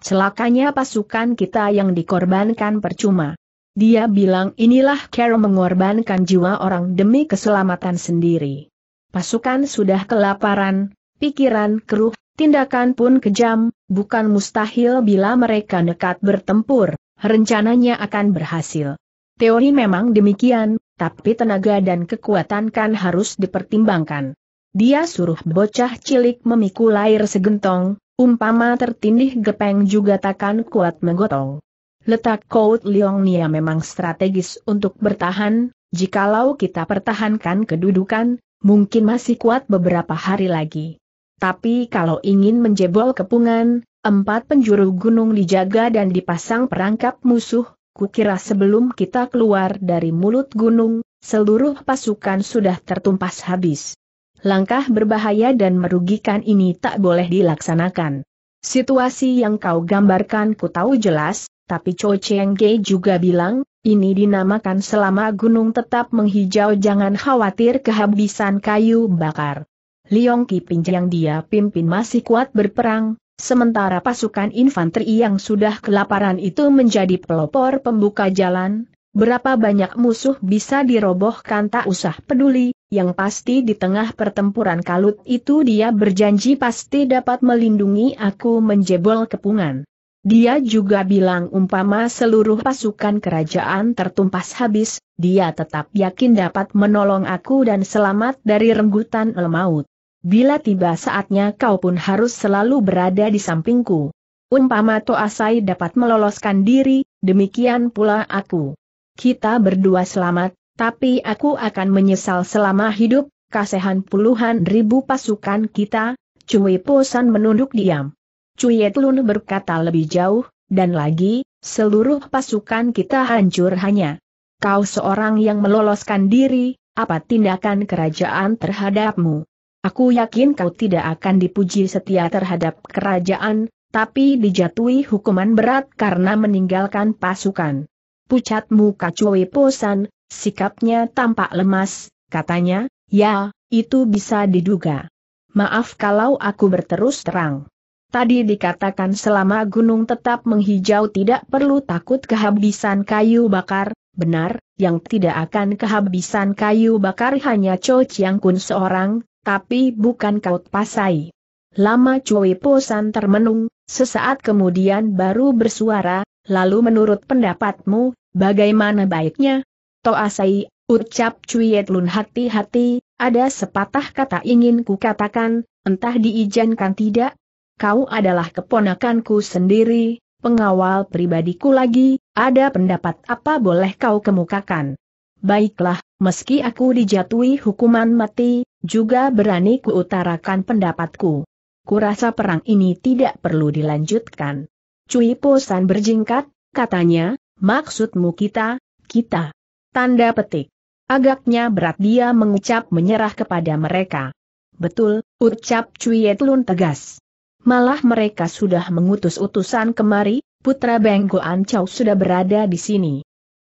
Celakanya pasukan kita yang dikorbankan percuma. Dia bilang inilah Carol mengorbankan jiwa orang demi keselamatan sendiri. Pasukan sudah kelaparan, pikiran keruh, tindakan pun kejam, bukan mustahil bila mereka nekat bertempur, rencananya akan berhasil. Teori memang demikian, tapi tenaga dan kekuatan kan harus dipertimbangkan. Dia suruh bocah cilik memikul air segentong, umpama tertindih gepeng juga takkan kuat menggotong. Letak Kout Leong Nia memang strategis untuk bertahan, jikalau kita pertahankan kedudukan, mungkin masih kuat beberapa hari lagi. Tapi kalau ingin menjebol kepungan, empat penjuru gunung dijaga dan dipasang perangkap musuh, kukira sebelum kita keluar dari mulut gunung, seluruh pasukan sudah tertumpas habis. Langkah berbahaya dan merugikan ini tak boleh dilaksanakan. Situasi yang kau gambarkan ku tahu jelas, tapi Cho Cheng Ge juga bilang, ini dinamakan selama gunung tetap menghijau jangan khawatir kehabisan kayu bakar. Liong Pin yang dia pimpin masih kuat berperang, sementara pasukan infanteri yang sudah kelaparan itu menjadi pelopor pembuka jalan, berapa banyak musuh bisa dirobohkan tak usah peduli, yang pasti di tengah pertempuran kalut itu dia berjanji pasti dapat melindungi aku menjebol kepungan. Dia juga bilang umpama seluruh pasukan kerajaan tertumpas habis, dia tetap yakin dapat menolong aku dan selamat dari renggutan lemaut. Bila tiba saatnya kau pun harus selalu berada di sampingku. Umpama Toasai dapat meloloskan diri, demikian pula aku. Kita berdua selamat, tapi aku akan menyesal selama hidup, kasehan puluhan ribu pasukan kita, Cui Posan menunduk diam. Cuye berkata lebih jauh, dan lagi, seluruh pasukan kita hancur hanya. Kau seorang yang meloloskan diri, apa tindakan kerajaan terhadapmu? Aku yakin kau tidak akan dipuji setia terhadap kerajaan, tapi dijatuhi hukuman berat karena meninggalkan pasukan. Pucat muka Cui Posan, sikapnya tampak lemas, katanya, ya, itu bisa diduga. Maaf kalau aku berterus terang. Tadi dikatakan selama gunung tetap menghijau tidak perlu takut kehabisan kayu bakar, benar, yang tidak akan kehabisan kayu bakar hanya Cho Chiang Kun seorang, tapi bukan kau pasai. Lama Cui Posan termenung, sesaat kemudian baru bersuara, lalu menurut pendapatmu, bagaimana baiknya? Toasai, ucap Cui Lun hati-hati, ada sepatah kata ingin kukatakan, entah diizinkan tidak, kau adalah keponakanku sendiri, pengawal pribadiku lagi, ada pendapat apa boleh kau kemukakan. Baiklah, meski aku dijatuhi hukuman mati, juga berani kuutarakan pendapatku. Kurasa perang ini tidak perlu dilanjutkan. Cui Posan berjingkat, katanya, maksudmu kita, kita. Tanda petik. Agaknya berat dia mengucap menyerah kepada mereka. Betul, ucap Cui Etlun tegas. Malah mereka sudah mengutus utusan kemari, putra Benggo Ancau sudah berada di sini.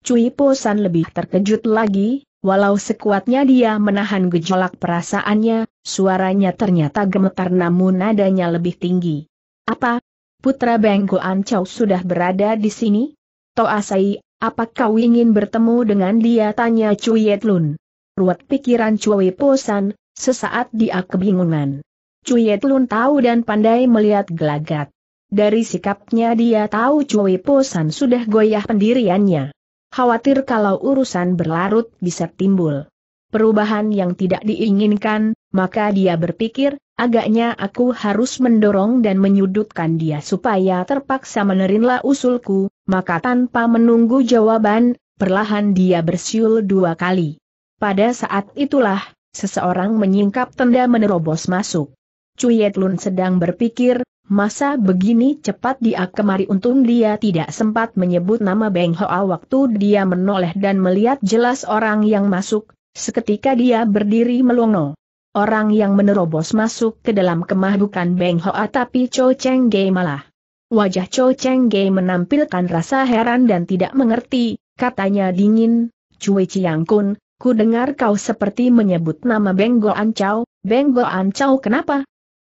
Cui Posan lebih terkejut lagi, walau sekuatnya dia menahan gejolak perasaannya, suaranya ternyata gemetar namun nadanya lebih tinggi. Apa? Putra Benggo Ancau sudah berada di sini? Toasai, apa kau ingin bertemu dengan dia? Tanya Cui Yet Lun. Ruat pikiran Cui Posan, sesaat dia kebingungan. Cuyet lun tahu dan pandai melihat gelagat. Dari sikapnya dia tahu Cui Posan sudah goyah pendiriannya. Khawatir kalau urusan berlarut bisa timbul perubahan yang tidak diinginkan, maka dia berpikir, agaknya aku harus mendorong dan menyudutkan dia supaya terpaksa menerima usulku, maka tanpa menunggu jawaban, perlahan dia bersiul dua kali. Pada saat itulah, seseorang menyingkap tenda menerobos masuk. Cuyet sedang berpikir, masa begini cepat dia kemari untung dia tidak sempat menyebut nama Beng Hoa waktu dia menoleh dan melihat jelas orang yang masuk, seketika dia berdiri melongo. Orang yang menerobos masuk ke dalam kemah bukan Beng Hoa tapi Cho Cheng Gei malah. Wajah Cho Cheng Gei menampilkan rasa heran dan tidak mengerti, katanya dingin, Cui Chiang Kun, ku dengar kau seperti menyebut nama Beng Goan Chow, Beng Goan Chow kenapa?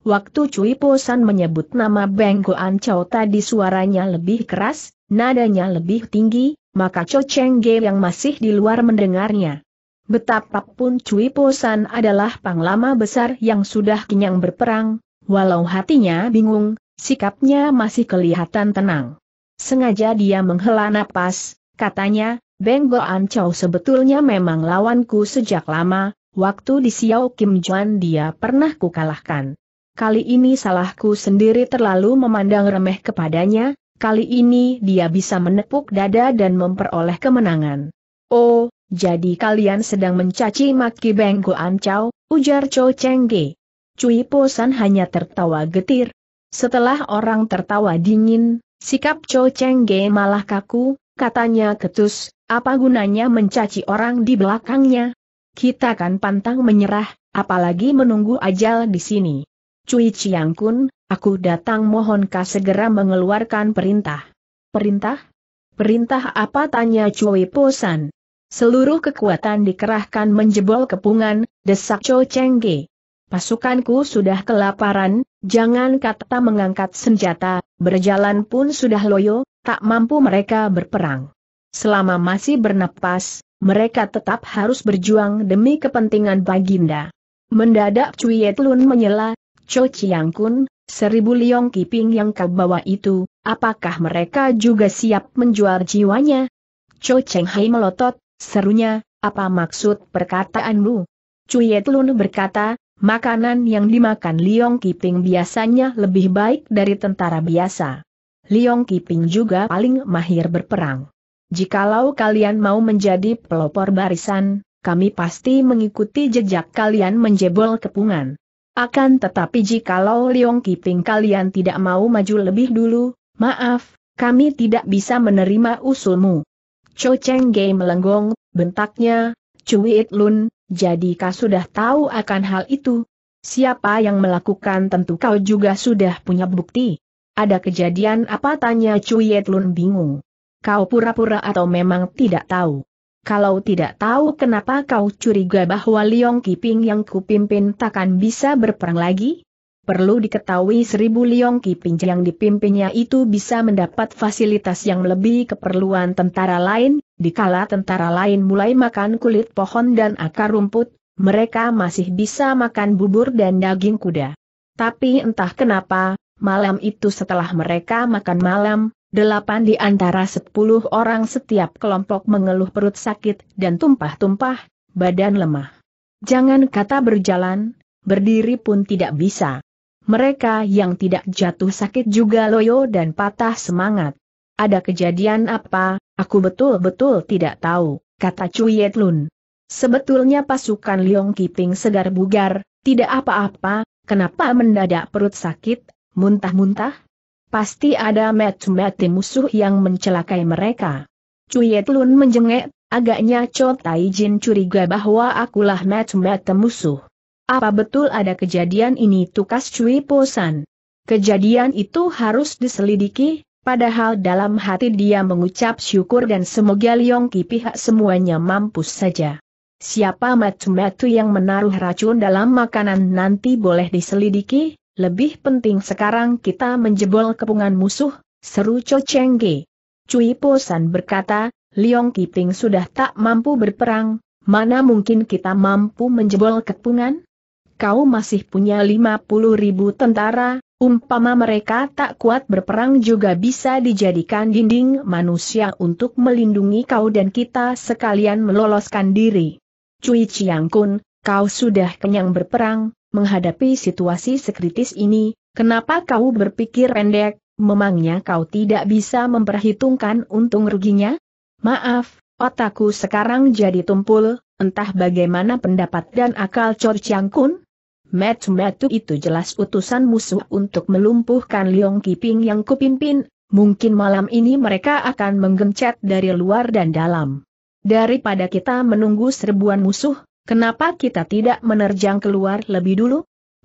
Waktu Cui Posan menyebut nama Beng Goan Chow tadi suaranya lebih keras, nadanya lebih tinggi, maka Cho Cheng Ge yang masih di luar mendengarnya. Betapapun Cui Posan adalah panglama besar yang sudah kenyang berperang, walau hatinya bingung, sikapnya masih kelihatan tenang. Sengaja dia menghela napas, katanya, Beng Goan Chow sebetulnya memang lawanku sejak lama, waktu di Xiao Kim Juan dia pernah kukalahkan kali ini salahku sendiri terlalu memandang remeh kepadanya, kali ini dia bisa menepuk dada dan memperoleh kemenangan. Oh, jadi kalian sedang mencaci maki Benggo Ancau, ujar Cho Cheng Ge. Cui Posan hanya tertawa getir. Setelah orang tertawa dingin, sikap Cho Cheng malah kaku, katanya ketus, apa gunanya mencaci orang di belakangnya? Kita kan pantang menyerah, apalagi menunggu ajal di sini. Cui Chiang Kun, aku datang mohonkah segera mengeluarkan perintah. Perintah? Perintah apa tanya Cui Posan? Seluruh kekuatan dikerahkan menjebol kepungan, desak Cho Cheng Pasukanku sudah kelaparan, jangan kata mengangkat senjata, berjalan pun sudah loyo, tak mampu mereka berperang. Selama masih bernapas, mereka tetap harus berjuang demi kepentingan Baginda. Mendadak Cui Yetlun menyela, Cho Chiang Kun, seribu liong kiping yang kau bawa itu, apakah mereka juga siap menjual jiwanya? Cho Cheng Hai melotot, serunya, apa maksud perkataanmu? Cuyet Lun berkata, makanan yang dimakan liong kiping biasanya lebih baik dari tentara biasa. Liong kiping juga paling mahir berperang. Jikalau kalian mau menjadi pelopor barisan, kami pasti mengikuti jejak kalian menjebol kepungan. Akan tetapi jikalau Liong Kiping kalian tidak mau maju lebih dulu, maaf, kami tidak bisa menerima usulmu. Cho Cheng Gei melenggong, bentaknya, It Lun, kau sudah tahu akan hal itu? Siapa yang melakukan tentu kau juga sudah punya bukti. Ada kejadian apa tanya It Lun bingung. Kau pura-pura atau memang tidak tahu? kalau tidak tahu kenapa kau curiga bahwa Liong Kiping yang kupimpin takkan bisa berperang lagi? Perlu diketahui seribu Liong Kiping yang dipimpinnya itu bisa mendapat fasilitas yang lebih keperluan tentara lain, dikala tentara lain mulai makan kulit pohon dan akar rumput, mereka masih bisa makan bubur dan daging kuda. Tapi entah kenapa, malam itu setelah mereka makan malam, Delapan di antara sepuluh orang setiap kelompok mengeluh perut sakit dan tumpah-tumpah, badan lemah. Jangan kata berjalan, berdiri pun tidak bisa. Mereka yang tidak jatuh sakit juga loyo dan patah semangat. Ada kejadian apa, aku betul-betul tidak tahu, kata Cuyet Lun. Sebetulnya pasukan Leong Kiping segar bugar, tidak apa-apa, kenapa mendadak perut sakit, muntah-muntah? Pasti ada mati-mati musuh yang mencelakai mereka. Cuyet Lun menjengek, agaknya Cho Tai Jin curiga bahwa akulah mati-mati musuh. Apa betul ada kejadian ini tukas Cui Posan? Kejadian itu harus diselidiki, padahal dalam hati dia mengucap syukur dan semoga Liong pihak semuanya mampus saja. Siapa matu-matu yang menaruh racun dalam makanan nanti boleh diselidiki, lebih penting sekarang kita menjebol kepungan musuh, seru Cho Cheng Ge. Cui San berkata, Liong Kiting sudah tak mampu berperang, mana mungkin kita mampu menjebol kepungan? Kau masih punya 50 ribu tentara, umpama mereka tak kuat berperang juga bisa dijadikan dinding manusia untuk melindungi kau dan kita sekalian meloloskan diri. Cui Chiang Kun, kau sudah kenyang berperang, menghadapi situasi sekritis ini, kenapa kau berpikir pendek, memangnya kau tidak bisa memperhitungkan untung ruginya? Maaf, otakku sekarang jadi tumpul, entah bagaimana pendapat dan akal Chor Chiang Kun? Metu-metu itu jelas utusan musuh untuk melumpuhkan Liong Kiping yang kupimpin, mungkin malam ini mereka akan menggencet dari luar dan dalam. Daripada kita menunggu serbuan musuh, Kenapa kita tidak menerjang keluar lebih dulu?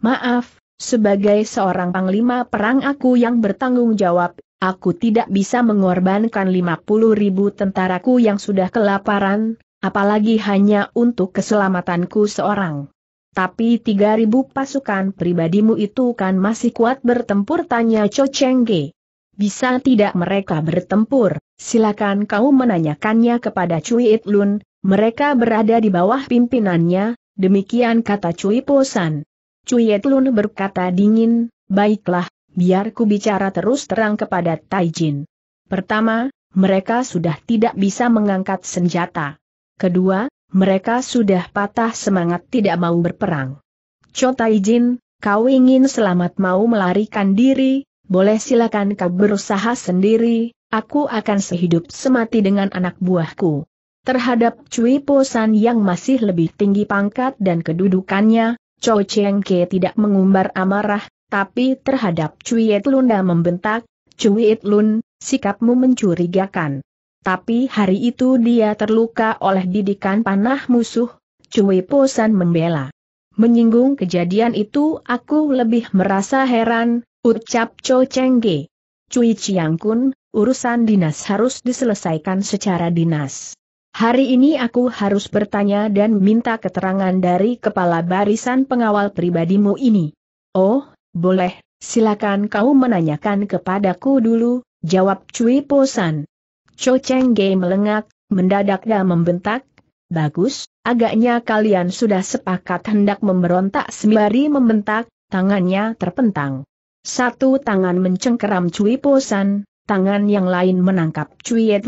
Maaf, sebagai seorang panglima perang aku yang bertanggung jawab, aku tidak bisa mengorbankan 50 ribu tentaraku yang sudah kelaparan, apalagi hanya untuk keselamatanku seorang. Tapi 3000 pasukan pribadimu itu kan masih kuat bertempur tanya Cho Chengge. Bisa tidak mereka bertempur? Silakan kau menanyakannya kepada Cui Itlun. Mereka berada di bawah pimpinannya, demikian kata Cui Posan. Cui Yetlun berkata dingin, baiklah, biar ku bicara terus terang kepada Taijin. Pertama, mereka sudah tidak bisa mengangkat senjata. Kedua, mereka sudah patah semangat tidak mau berperang. Cho Taijin, kau ingin selamat mau melarikan diri, boleh silakan kau berusaha sendiri, aku akan sehidup semati dengan anak buahku. Terhadap Cui Posan yang masih lebih tinggi pangkat dan kedudukannya, Cho Cheng Ke tidak mengumbar amarah, tapi terhadap Cui Lunda membentak, Cui Lun, sikapmu mencurigakan. Tapi hari itu dia terluka oleh didikan panah musuh, Cui Posan membela. Menyinggung kejadian itu aku lebih merasa heran, ucap Cho Cheng Ke. Cui Chiang Kun, urusan dinas harus diselesaikan secara dinas. Hari ini aku harus bertanya dan minta keterangan dari kepala barisan pengawal pribadimu ini. Oh, boleh, silakan kau menanyakan kepadaku dulu, jawab Cui Posan. Cho Cheng Ge melengak, mendadak dan membentak. Bagus, agaknya kalian sudah sepakat hendak memberontak sembari membentak, tangannya terpentang. Satu tangan mencengkeram Cui Posan, tangan yang lain menangkap Cui Yet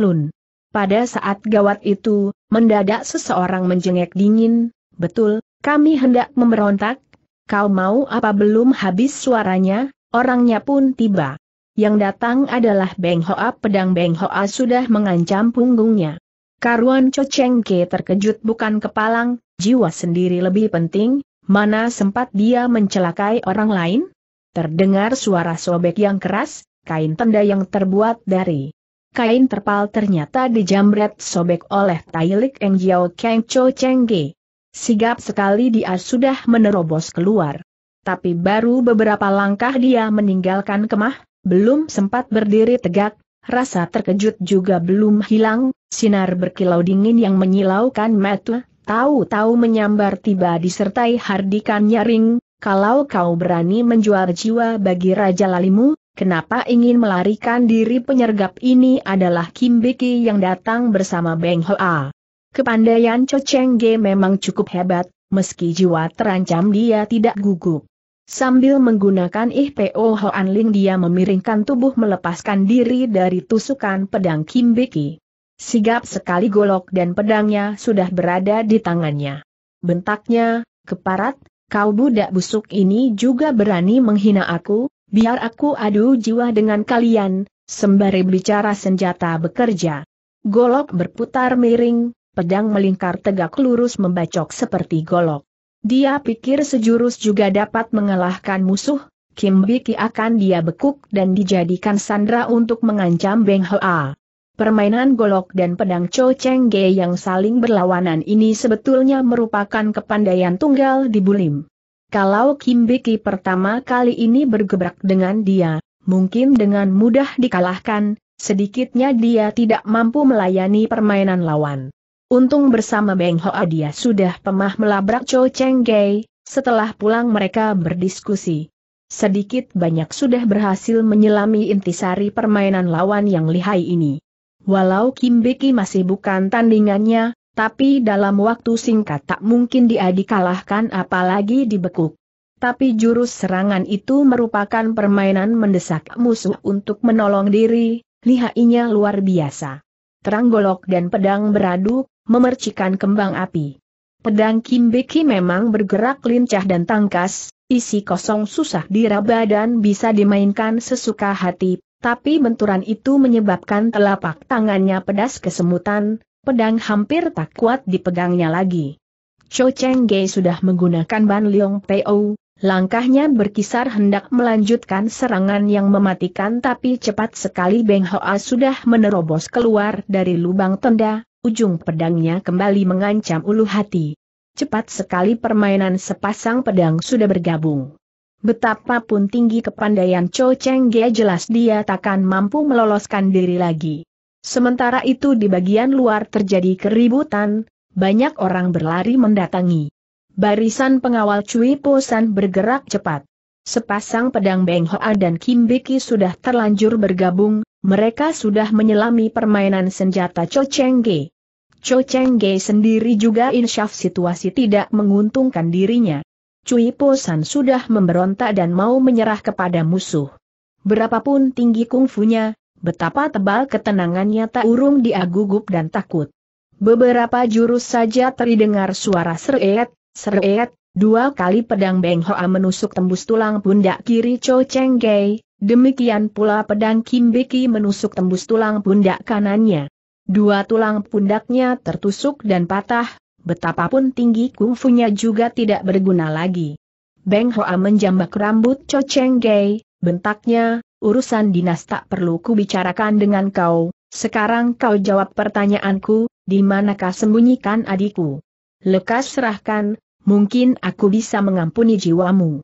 pada saat gawat itu, mendadak seseorang menjengek dingin, betul, kami hendak memberontak, kau mau apa belum habis suaranya, orangnya pun tiba. Yang datang adalah Beng Hoa pedang Beng Hoa sudah mengancam punggungnya. Karuan Cho Cheng Ke terkejut bukan kepalang, jiwa sendiri lebih penting, mana sempat dia mencelakai orang lain? Terdengar suara sobek yang keras, kain tenda yang terbuat dari kain terpal ternyata dijamret sobek oleh Tailik Eng Jiao Kang Cho Cheng Sigap sekali dia sudah menerobos keluar. Tapi baru beberapa langkah dia meninggalkan kemah, belum sempat berdiri tegak, rasa terkejut juga belum hilang, sinar berkilau dingin yang menyilaukan mata, tahu-tahu menyambar tiba disertai hardikan nyaring, kalau kau berani menjual jiwa bagi Raja Lalimu, Kenapa ingin melarikan diri penyergap ini adalah Kim Beki yang datang bersama Beng Hoa. Kepandaian Cho Cheng Ge memang cukup hebat, meski jiwa terancam dia tidak gugup. Sambil menggunakan IPO Hoan Ling dia memiringkan tubuh melepaskan diri dari tusukan pedang Kim Beki. Sigap sekali golok dan pedangnya sudah berada di tangannya. Bentaknya, keparat, kau budak busuk ini juga berani menghina aku, Biar aku adu jiwa dengan kalian, sembari bicara senjata bekerja. Golok berputar miring, pedang melingkar tegak lurus membacok seperti golok. Dia pikir sejurus juga dapat mengalahkan musuh, Kim Biki akan dia bekuk dan dijadikan sandra untuk mengancam Beng Hoa. Permainan golok dan pedang Cho Cheng Ge yang saling berlawanan ini sebetulnya merupakan kepandaian tunggal di Bulim. Kalau Kim Kimbiki pertama kali ini bergebrak dengan dia, mungkin dengan mudah dikalahkan, sedikitnya dia tidak mampu melayani permainan lawan. Untung bersama Beng Hoa dia sudah pemah melabrak Cho Cheng Gei, setelah pulang mereka berdiskusi. Sedikit banyak sudah berhasil menyelami intisari permainan lawan yang lihai ini. Walau Kim Beki masih bukan tandingannya, tapi dalam waktu singkat tak mungkin dia dikalahkan apalagi dibekuk. Tapi jurus serangan itu merupakan permainan mendesak musuh untuk menolong diri, lihainya luar biasa. Terang golok dan pedang beradu, memercikan kembang api. Pedang Kimbeki memang bergerak lincah dan tangkas, isi kosong susah diraba dan bisa dimainkan sesuka hati, tapi benturan itu menyebabkan telapak tangannya pedas kesemutan, pedang hampir tak kuat dipegangnya lagi. Cho Cheng Ge sudah menggunakan Ban Leong Po, langkahnya berkisar hendak melanjutkan serangan yang mematikan tapi cepat sekali Beng Hoa sudah menerobos keluar dari lubang tenda, ujung pedangnya kembali mengancam ulu hati. Cepat sekali permainan sepasang pedang sudah bergabung. Betapapun tinggi kepandaian Cho Cheng Ge jelas dia takkan mampu meloloskan diri lagi. Sementara itu di bagian luar terjadi keributan, banyak orang berlari mendatangi. Barisan pengawal Cui Posan bergerak cepat. Sepasang pedang Beng Hoa dan Kim Biki sudah terlanjur bergabung, mereka sudah menyelami permainan senjata Cho Cheng Ge. Cho Cheng Ge sendiri juga insyaf situasi tidak menguntungkan dirinya. Cui Posan sudah memberontak dan mau menyerah kepada musuh. Berapapun tinggi kungfunya, betapa tebal ketenangannya tak urung diagugup dan takut. Beberapa jurus saja terdengar suara seret, seret, dua kali pedang Beng Hoa menusuk tembus tulang pundak kiri Cho Cheng Gei, demikian pula pedang Kim Biki menusuk tembus tulang pundak kanannya. Dua tulang pundaknya tertusuk dan patah, betapapun tinggi kungfunya juga tidak berguna lagi. Beng Hoa menjambak rambut Cho Cheng Gei, bentaknya, urusan dinas tak perlu kubicarakan dengan kau, sekarang kau jawab pertanyaanku, di manakah sembunyikan adikku? Lekas serahkan, mungkin aku bisa mengampuni jiwamu.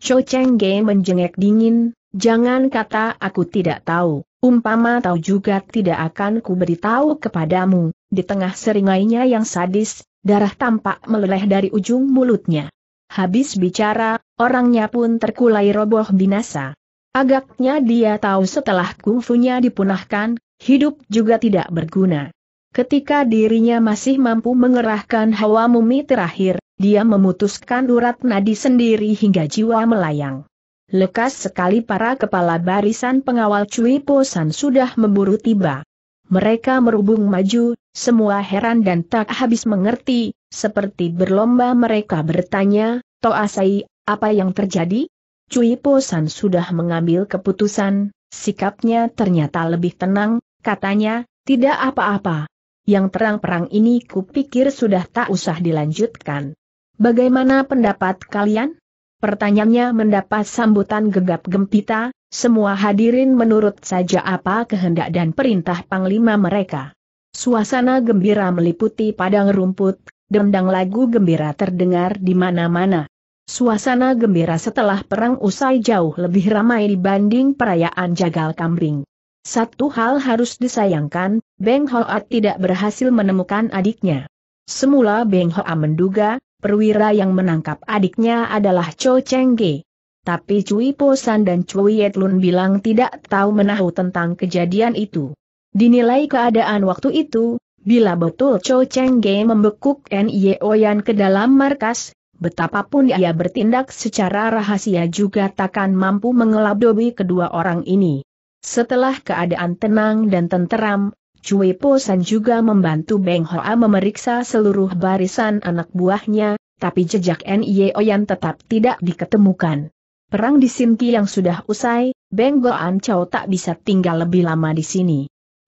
Cho Cheng Ge menjengek dingin, jangan kata aku tidak tahu, umpama tahu juga tidak akan kuberitahu kepadamu, di tengah seringainya yang sadis, darah tampak meleleh dari ujung mulutnya. Habis bicara, orangnya pun terkulai roboh binasa. Agaknya dia tahu setelah kungfunya dipunahkan, hidup juga tidak berguna. Ketika dirinya masih mampu mengerahkan hawa mumi terakhir, dia memutuskan urat nadi sendiri hingga jiwa melayang. Lekas sekali para kepala barisan pengawal Cui Posan sudah memburu tiba. Mereka merubung maju, semua heran dan tak habis mengerti, seperti berlomba mereka bertanya, Toasai, apa yang terjadi? Cui Po San sudah mengambil keputusan, sikapnya ternyata lebih tenang, katanya, tidak apa-apa. Yang terang perang ini kupikir sudah tak usah dilanjutkan. Bagaimana pendapat kalian? Pertanyaannya mendapat sambutan gegap gempita, semua hadirin menurut saja apa kehendak dan perintah panglima mereka. Suasana gembira meliputi padang rumput, dendang lagu gembira terdengar di mana-mana. Suasana gembira setelah perang usai jauh lebih ramai dibanding perayaan Jagal Kambing. Satu hal harus disayangkan, Beng Hoa tidak berhasil menemukan adiknya. Semula Beng Hoa menduga, perwira yang menangkap adiknya adalah Cho Cheng Ge. Tapi Cui San dan Cui Lun bilang tidak tahu menahu tentang kejadian itu. Dinilai keadaan waktu itu, bila betul Cho Cheng Ge membekuk N.I.O. Yan ke dalam markas, betapapun ya. ia bertindak secara rahasia juga takkan mampu mengelabui kedua orang ini. Setelah keadaan tenang dan tenteram, Cui Po San juga membantu Beng Hoa memeriksa seluruh barisan anak buahnya, tapi jejak N.I.O. yang tetap tidak diketemukan. Perang di Sinki yang sudah usai, Beng Goan Chow tak bisa tinggal lebih lama di sini.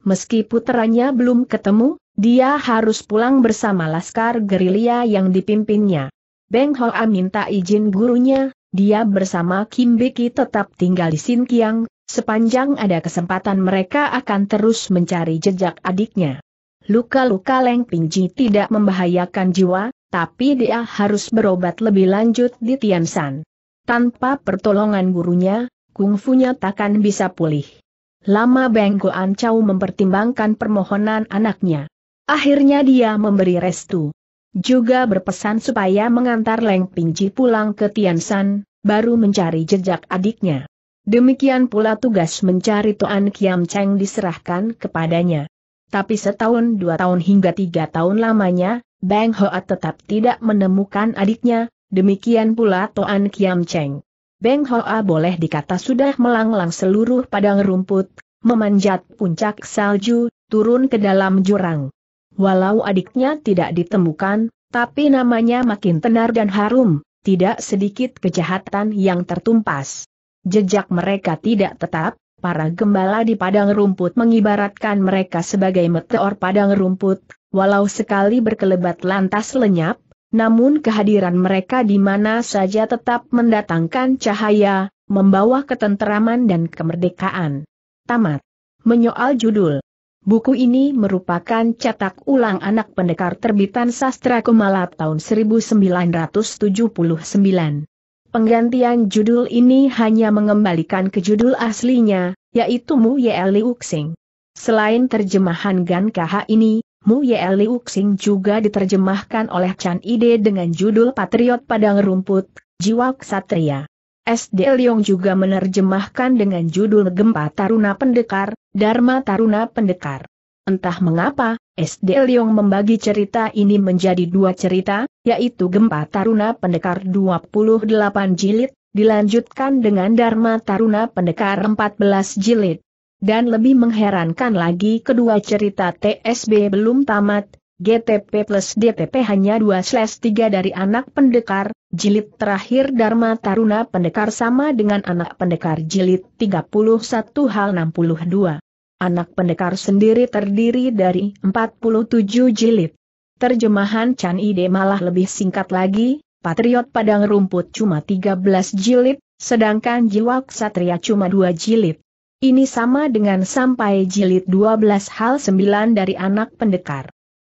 Meski putranya belum ketemu, dia harus pulang bersama laskar gerilya yang dipimpinnya. Beng Hoa minta izin gurunya, dia bersama Kim Beki tetap tinggal di Sin Kiang, sepanjang ada kesempatan mereka akan terus mencari jejak adiknya. Luka-luka Leng Pingji tidak membahayakan jiwa, tapi dia harus berobat lebih lanjut di Tian Tiansan. Tanpa pertolongan gurunya, kungfunya takkan bisa pulih. Lama Beng Goan Chow mempertimbangkan permohonan anaknya. Akhirnya dia memberi restu. Juga berpesan supaya mengantar Leng Pingji pulang ke Tiansan, baru mencari jejak adiknya. Demikian pula tugas mencari Tuan Kiam Cheng diserahkan kepadanya. Tapi setahun dua tahun hingga tiga tahun lamanya, Bang Hoa tetap tidak menemukan adiknya, demikian pula Tuan Kiam Cheng. Beng Hoa boleh dikata sudah melanglang seluruh padang rumput, memanjat puncak salju, turun ke dalam jurang. Walau adiknya tidak ditemukan, tapi namanya makin tenar dan harum, tidak sedikit kejahatan yang tertumpas. Jejak mereka tidak tetap, para gembala di padang rumput mengibaratkan mereka sebagai meteor padang rumput, walau sekali berkelebat lantas lenyap, namun kehadiran mereka di mana saja tetap mendatangkan cahaya, membawa ketenteraman dan kemerdekaan. Tamat. Menyoal judul Buku ini merupakan cetak ulang anak pendekar terbitan sastra Kumala tahun 1979. Penggantian judul ini hanya mengembalikan ke judul aslinya, yaitu Mu Yeli Uxing. Selain terjemahan Gan KH ini, Mu Yeli Uxing juga diterjemahkan oleh Chan Ide dengan judul Patriot Padang Rumput, Jiwa Ksatria. S.D. Leong juga menerjemahkan dengan judul Gempa Taruna Pendekar, Dharma Taruna Pendekar. Entah mengapa, SD Leong membagi cerita ini menjadi dua cerita, yaitu Gempa Taruna Pendekar 28 jilid, dilanjutkan dengan Dharma Taruna Pendekar 14 jilid. Dan lebih mengherankan lagi kedua cerita TSB belum tamat, GTP plus DTP hanya 2-3 dari anak pendekar, jilid terakhir Dharma Taruna pendekar sama dengan anak pendekar jilid 31 hal 62. Anak pendekar sendiri terdiri dari 47 jilid. Terjemahan Chan Ide malah lebih singkat lagi, Patriot Padang Rumput cuma 13 jilid, sedangkan Jiwa Ksatria cuma 2 jilid. Ini sama dengan sampai jilid 12 hal 9 dari anak pendekar.